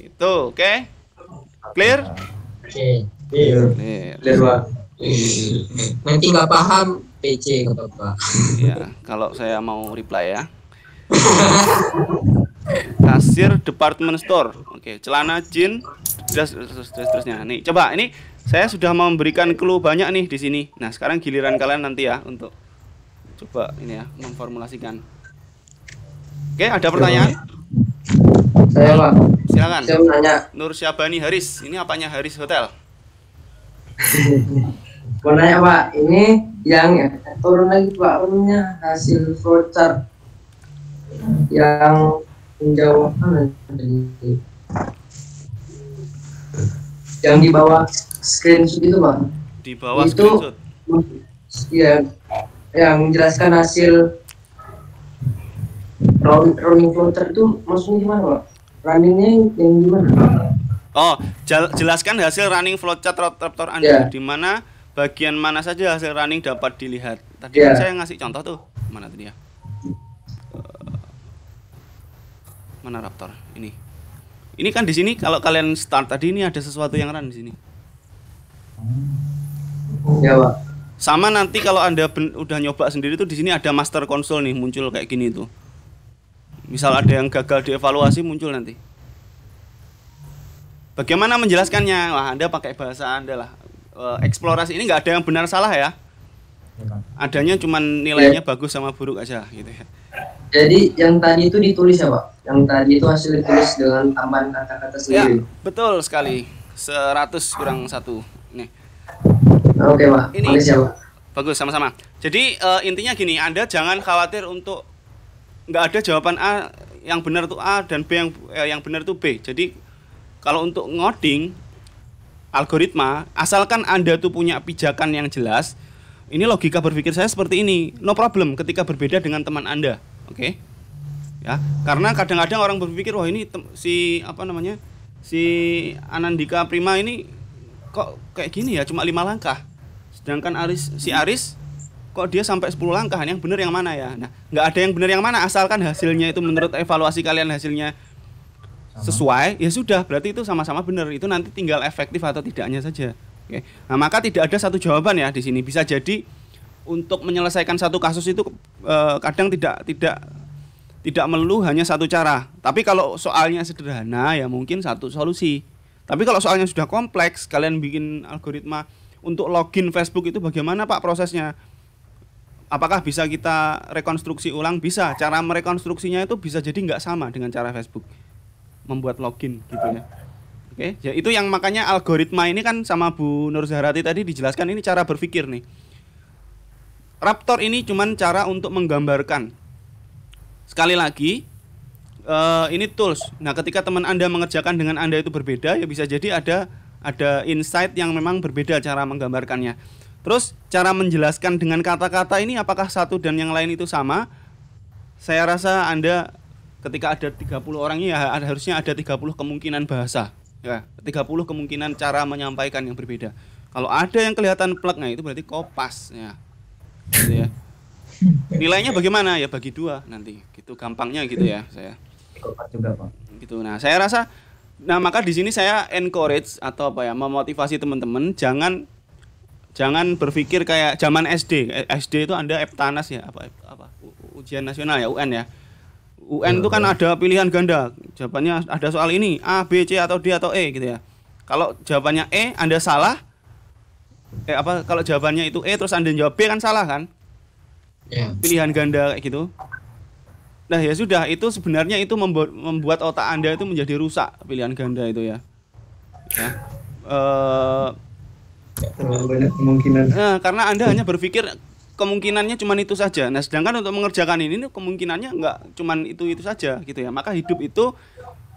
itu oke. Okay. Clear? Oke. Clear. Clear, Pak. Nanti nggak paham PC ke Bapak. Ya, kalau saya mau reply ya. [laughs] kasir department store oke celana jin terus terusnya nih coba ini saya sudah memberikan clue banyak nih di sini nah sekarang giliran kalian nanti ya untuk coba ini ya memformulasikan oke ada pertanyaan saya pak silakan saya nanya Nur Syabani Haris ini apanya Haris Hotel [laughs] mau nanya pak ini yang turun lagi pak turunnya hasil voucher yang menjawab yang di bawah screenshot itu bang di bawah itu ya yang menjelaskan hasil running floater itu maksudnya gimana pak runningnya yang gimana bang? oh jelaskan hasil running flowchart raptor anda iya. yeah. di mana bagian mana saja hasil running dapat dilihat tadi yeah. kan saya ngasih contoh tuh mana tadi ya Mana raptor? Ini. Ini kan di sini kalau kalian start tadi ini ada sesuatu yang run di sini. Ya, Pak. Sama nanti kalau Anda ben, udah nyoba sendiri tuh di sini ada master console nih muncul kayak gini tuh. Misal ada yang gagal dievaluasi muncul nanti. Bagaimana menjelaskannya? Wah, Anda pakai bahasa Anda lah. Eh, eksplorasi ini nggak ada yang benar salah ya. ya Adanya cuman nilainya ya. bagus sama buruk aja gitu ya. Jadi yang tadi itu ditulis ya Pak? Yang tadi itu hasil ditulis dengan tambahan kata-kata ya, sendiri. Ya, betul sekali. 100 kurang satu. Nih. Oke Pak. Ini. Makasih, ya, Pak. Bagus sama-sama. Jadi uh, intinya gini, Anda jangan khawatir untuk nggak ada jawaban A yang benar itu A dan B yang eh, yang benar itu B. Jadi kalau untuk ngoding algoritma, asalkan Anda tuh punya pijakan yang jelas, ini logika berpikir saya seperti ini. No problem ketika berbeda dengan teman Anda. Oke. Okay? Ya, karena kadang-kadang orang berpikir wah ini si apa namanya? si Anandika Prima ini kok kayak gini ya, cuma lima langkah. Sedangkan Aris si Aris kok dia sampai 10 langkah yang benar yang mana ya nah nggak ada yang benar yang mana asalkan hasilnya itu menurut evaluasi kalian hasilnya sesuai ya sudah berarti itu sama-sama benar itu nanti tinggal efektif atau tidaknya saja Oke. Nah, maka tidak ada satu jawaban ya di sini. Bisa jadi untuk menyelesaikan satu kasus itu eh, kadang tidak tidak tidak melulu hanya satu cara. Tapi kalau soalnya sederhana ya mungkin satu solusi. Tapi kalau soalnya sudah kompleks, kalian bikin algoritma untuk login Facebook itu bagaimana Pak prosesnya? Apakah bisa kita rekonstruksi ulang? Bisa. Cara merekonstruksinya itu bisa jadi nggak sama dengan cara Facebook membuat login gitu ya. Oke, okay? Ya itu yang makanya algoritma ini kan sama Bu Nur Zahrati tadi dijelaskan ini cara berpikir nih. Raptor ini cuman cara untuk menggambarkan. Sekali lagi, uh, ini tools. Nah, ketika teman Anda mengerjakan dengan Anda itu berbeda, ya bisa jadi ada ada insight yang memang berbeda cara menggambarkannya. Terus cara menjelaskan dengan kata-kata ini apakah satu dan yang lain itu sama? Saya rasa Anda ketika ada 30 orang ini ya harusnya ada 30 kemungkinan bahasa ya 30 kemungkinan cara menyampaikan yang berbeda kalau ada yang kelihatan plek nah itu berarti kopas ya gitu ya [laughs] nilainya bagaimana ya bagi dua nanti gitu gampangnya gitu ya saya juga pak gitu nah saya rasa nah maka di sini saya encourage atau apa ya memotivasi teman-teman jangan jangan berpikir kayak zaman SD SD itu anda Eptanas ya apa apa ujian nasional ya UN ya UN itu kan iya, iya. ada pilihan ganda. Jawabannya ada soal ini A, B, C atau D atau E gitu ya. Kalau jawabannya E, Anda salah. Eh apa kalau jawabannya itu E terus Anda jawab B kan salah kan? Ya. Pilihan ganda kayak gitu. Nah, ya sudah itu sebenarnya itu membuat otak Anda itu menjadi rusak pilihan ganda itu ya. Ya. Eh uh, kemungkinan. Nah, karena Anda hanya berpikir kemungkinannya cuma itu saja. Nah, sedangkan untuk mengerjakan ini kemungkinannya nggak cuma itu itu saja gitu ya. Maka hidup itu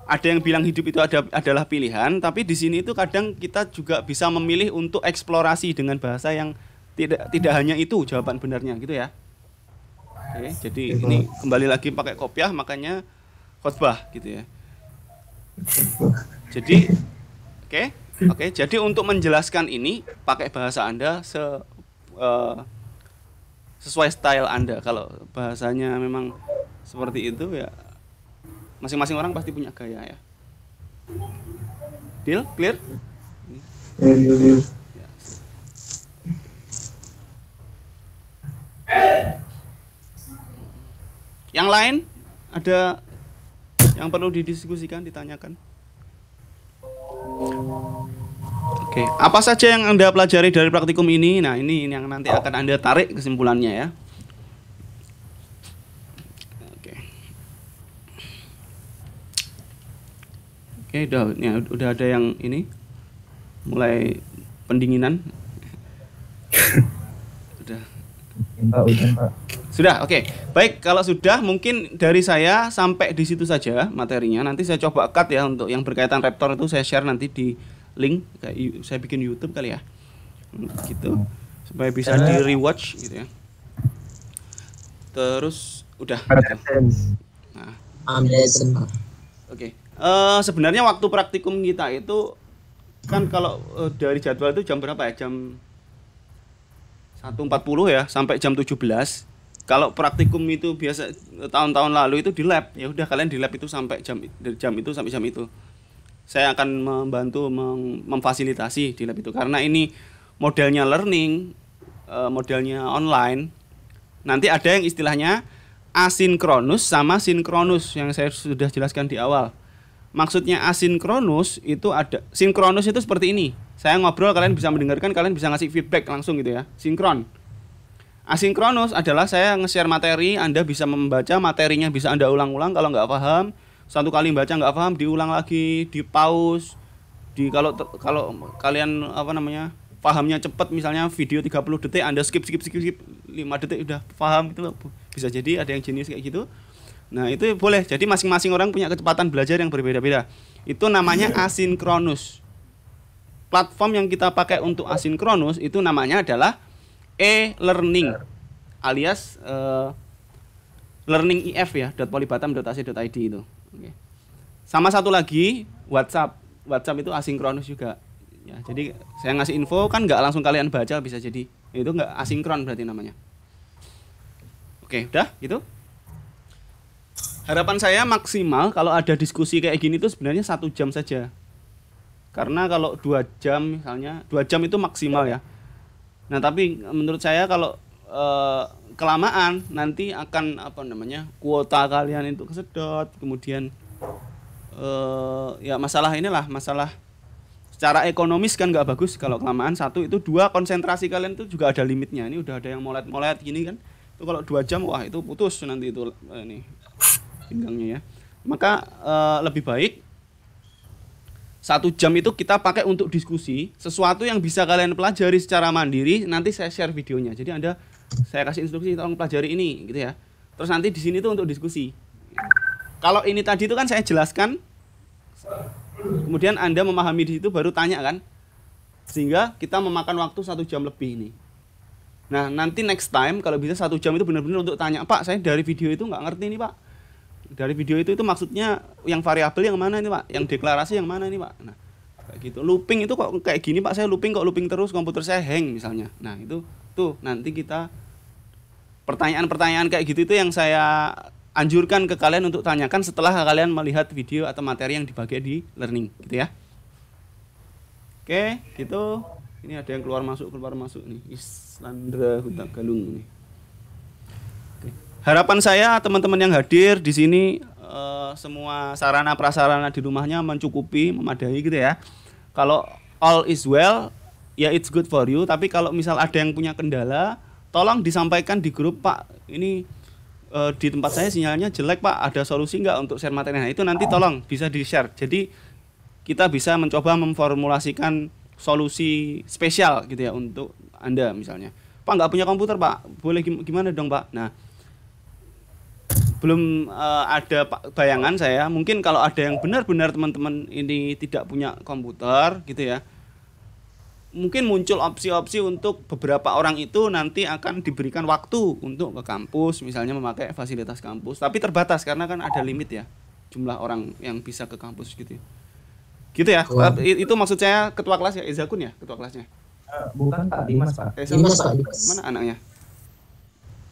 ada yang bilang hidup itu ada, adalah pilihan, tapi di sini itu kadang kita juga bisa memilih untuk eksplorasi dengan bahasa yang tidak tidak hanya itu jawaban benarnya gitu ya. Oke, jadi ini kembali lagi pakai kopiah makanya khotbah gitu ya. Jadi oke, okay, oke. Okay, jadi untuk menjelaskan ini pakai bahasa Anda se uh, sesuai style Anda. Kalau bahasanya memang seperti itu ya masing-masing orang pasti punya gaya ya. Deal? Clear? Yang lain ada yang perlu didiskusikan, ditanyakan. Oke, okay. apa saja yang Anda pelajari dari praktikum ini? Nah, ini yang nanti akan Anda tarik kesimpulannya ya. Oke. Okay. Oke, okay, udah udah ada yang ini. Mulai pendinginan. [laughs] udah. Sudah, oke. Okay. Baik, kalau sudah mungkin dari saya sampai di situ saja materinya. Nanti saya coba cut ya untuk yang berkaitan Raptor itu saya share nanti di link kayak saya bikin YouTube kali ya gitu supaya bisa di rewatch gitu ya terus udah nah. oke okay. uh, eh, sebenarnya waktu praktikum kita itu kan kalau uh, dari jadwal itu jam berapa ya jam 1.40 ya sampai jam 17 kalau praktikum itu biasa eh, tahun-tahun lalu itu di lab ya udah kalian di lab itu sampai jam jam itu sampai jam itu saya akan membantu mem memfasilitasi di lab itu karena ini modelnya learning, eh, modelnya online. Nanti ada yang istilahnya asinkronus sama sinkronus yang saya sudah jelaskan di awal. Maksudnya asinkronus itu ada sinkronus itu seperti ini. Saya ngobrol kalian bisa mendengarkan, kalian bisa ngasih feedback langsung gitu ya. Sinkron. Asinkronus adalah saya nge-share materi, Anda bisa membaca materinya, bisa Anda ulang-ulang kalau nggak paham, satu kali baca nggak paham diulang lagi di pause di kalau kalau kalian apa namanya pahamnya cepat misalnya video 30 detik Anda skip skip skip skip 5 detik udah paham gitu loh bisa jadi ada yang jenius kayak gitu nah itu boleh jadi masing-masing orang punya kecepatan belajar yang berbeda-beda itu namanya asinkronus platform yang kita pakai untuk asinkronus itu namanya adalah e-learning alias uh, learning if e ya ac id itu sama satu lagi WhatsApp. WhatsApp itu asinkronus juga. Ya, jadi saya ngasih info kan nggak langsung kalian baca bisa jadi itu nggak asinkron berarti namanya. Oke, udah gitu. Harapan saya maksimal kalau ada diskusi kayak gini itu sebenarnya satu jam saja. Karena kalau dua jam misalnya, dua jam itu maksimal ya. Nah tapi menurut saya kalau uh, kelamaan nanti akan apa namanya kuota kalian itu kesedot kemudian uh, ya masalah inilah masalah secara ekonomis kan nggak bagus kalau kelamaan satu itu dua konsentrasi kalian itu juga ada limitnya ini udah ada yang molet-molet gini kan itu kalau dua jam wah itu putus nanti itu eh, ini pinggangnya ya maka uh, lebih baik satu jam itu kita pakai untuk diskusi sesuatu yang bisa kalian pelajari secara mandiri nanti saya share videonya jadi anda saya kasih instruksi tolong pelajari ini gitu ya terus nanti di sini tuh untuk diskusi kalau ini tadi itu kan saya jelaskan kemudian anda memahami di situ baru tanya kan sehingga kita memakan waktu satu jam lebih ini nah nanti next time kalau bisa satu jam itu benar-benar untuk tanya pak saya dari video itu nggak ngerti ini pak dari video itu itu maksudnya yang variabel yang mana ini pak yang deklarasi yang mana ini pak nah kayak gitu looping itu kok kayak gini pak saya looping kok looping terus komputer saya hang misalnya nah itu tuh nanti kita pertanyaan-pertanyaan kayak gitu itu yang saya anjurkan ke kalian untuk tanyakan setelah kalian melihat video atau materi yang dipakai di learning gitu ya oke gitu ini ada yang keluar masuk keluar masuk nih Islandra Huta Galung nih oke. harapan saya teman-teman yang hadir di sini eh, semua sarana prasarana di rumahnya mencukupi memadai gitu ya kalau all is well ya it's good for you tapi kalau misal ada yang punya kendala tolong disampaikan di grup pak ini uh, di tempat saya sinyalnya jelek pak ada solusi nggak untuk share materi nah, itu nanti tolong bisa di share jadi kita bisa mencoba memformulasikan solusi spesial gitu ya untuk anda misalnya pak nggak punya komputer pak boleh gimana dong pak nah belum uh, ada bayangan saya mungkin kalau ada yang benar-benar teman-teman ini tidak punya komputer gitu ya mungkin muncul opsi-opsi untuk beberapa orang itu nanti akan diberikan waktu untuk ke kampus misalnya memakai fasilitas kampus tapi terbatas karena kan ada limit ya jumlah orang yang bisa ke kampus gitu ya. gitu ya oh. itu maksud saya ketua kelas ya Ezakun ya ketua kelasnya eh, bukan Pak Dimas Pak Eza, Dimas Pak Dimas mana anaknya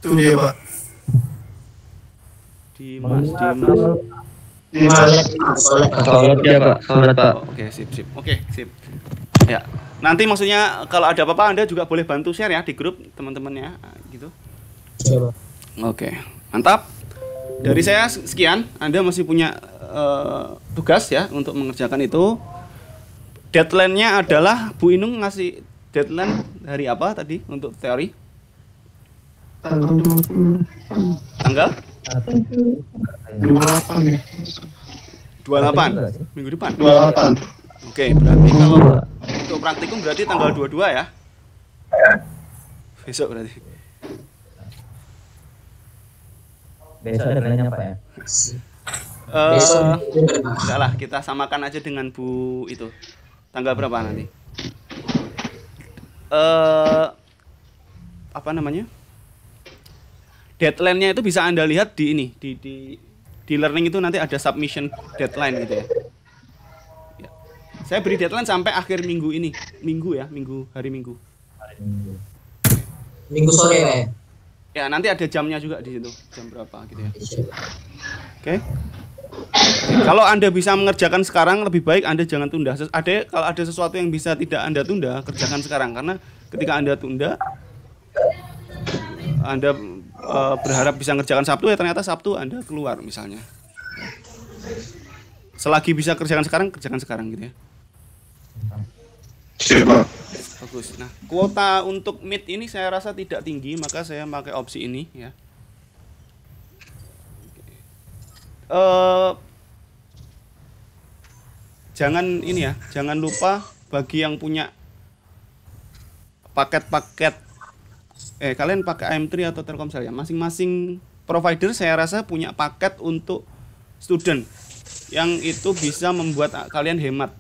itu dia Pak Dimas Dimas Dimas Dimas Dimas Dimas Dimas Dimas Dimas Dimas oke sip sip oke sip ya Nanti maksudnya kalau ada apa-apa Anda juga boleh bantu share ya di grup teman-teman ya gitu. Oke, okay. mantap. Dari saya sekian, Anda masih punya uh, tugas ya untuk mengerjakan itu. Deadline-nya adalah Bu Inung ngasih deadline hari apa tadi untuk teori? Tanggal? 28. 28 ya. minggu depan. 28. Oke, okay, berarti kalau Besok praktikum berarti tanggal 22 ya? ya? Besok berarti. Besok deadline apa ya? Uh, Besok. Enggak lah, kita samakan aja dengan Bu itu. Tanggal berapa nanti? Uh, apa namanya? Deadline-nya itu bisa Anda lihat di ini, di di di learning itu nanti ada submission deadline gitu ya. Saya beri deadline sampai akhir minggu ini. Minggu ya, minggu hari Minggu. Hari Minggu. Minggu sore ya. Ya, nanti ada jamnya juga di situ. Jam berapa gitu ya. Oke. Okay. Kalau Anda bisa mengerjakan sekarang lebih baik Anda jangan tunda. Ada kalau ada sesuatu yang bisa tidak Anda tunda, kerjakan sekarang karena ketika Anda tunda Anda uh, berharap bisa mengerjakan Sabtu ya ternyata Sabtu Anda keluar misalnya. Selagi bisa kerjakan sekarang, kerjakan sekarang gitu ya. Siapa? Bagus. Nah, kuota untuk mid ini saya rasa tidak tinggi, maka saya pakai opsi ini ya. Uh, jangan ini ya, jangan lupa bagi yang punya paket-paket eh kalian pakai AM3 atau Telkomsel ya. Masing-masing provider saya rasa punya paket untuk student yang itu bisa membuat kalian hemat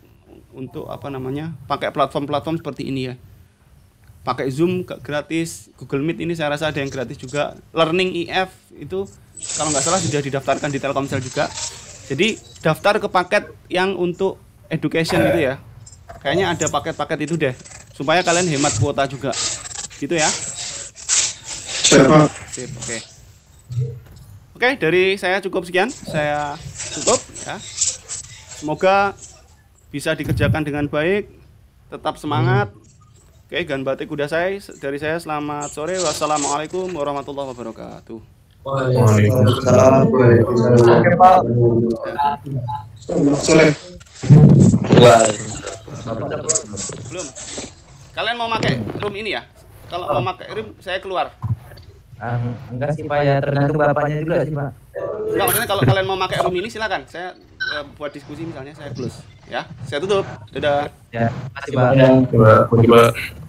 untuk apa namanya pakai platform-platform seperti ini ya pakai Zoom gratis, Google Meet ini saya rasa ada yang gratis juga. Learning IF e itu kalau nggak salah sudah didaftarkan di Telkomsel juga. Jadi daftar ke paket yang untuk education itu ya. Kayaknya ada paket-paket itu deh supaya kalian hemat kuota juga. Gitu ya. oke. Okay. Oke, okay, dari saya cukup sekian. Saya cukup ya. Semoga bisa dikerjakan dengan baik tetap semangat hmm. oke ganbatik udah saya dari saya selamat sore wassalamualaikum warahmatullahi wabarakatuh Waalaikumsalam. Oke Pak. Belum. Kalian mau pakai room ini ya? Kalau mau pakai room saya keluar. Um, enggak sih Pak ya, tergantung bapaknya juga sih Pak. Enggak maksudnya kalau kalian mau pakai room ini silakan. Saya buat diskusi misalnya saya plus ya saya tutup dadah ya, terima kasih pak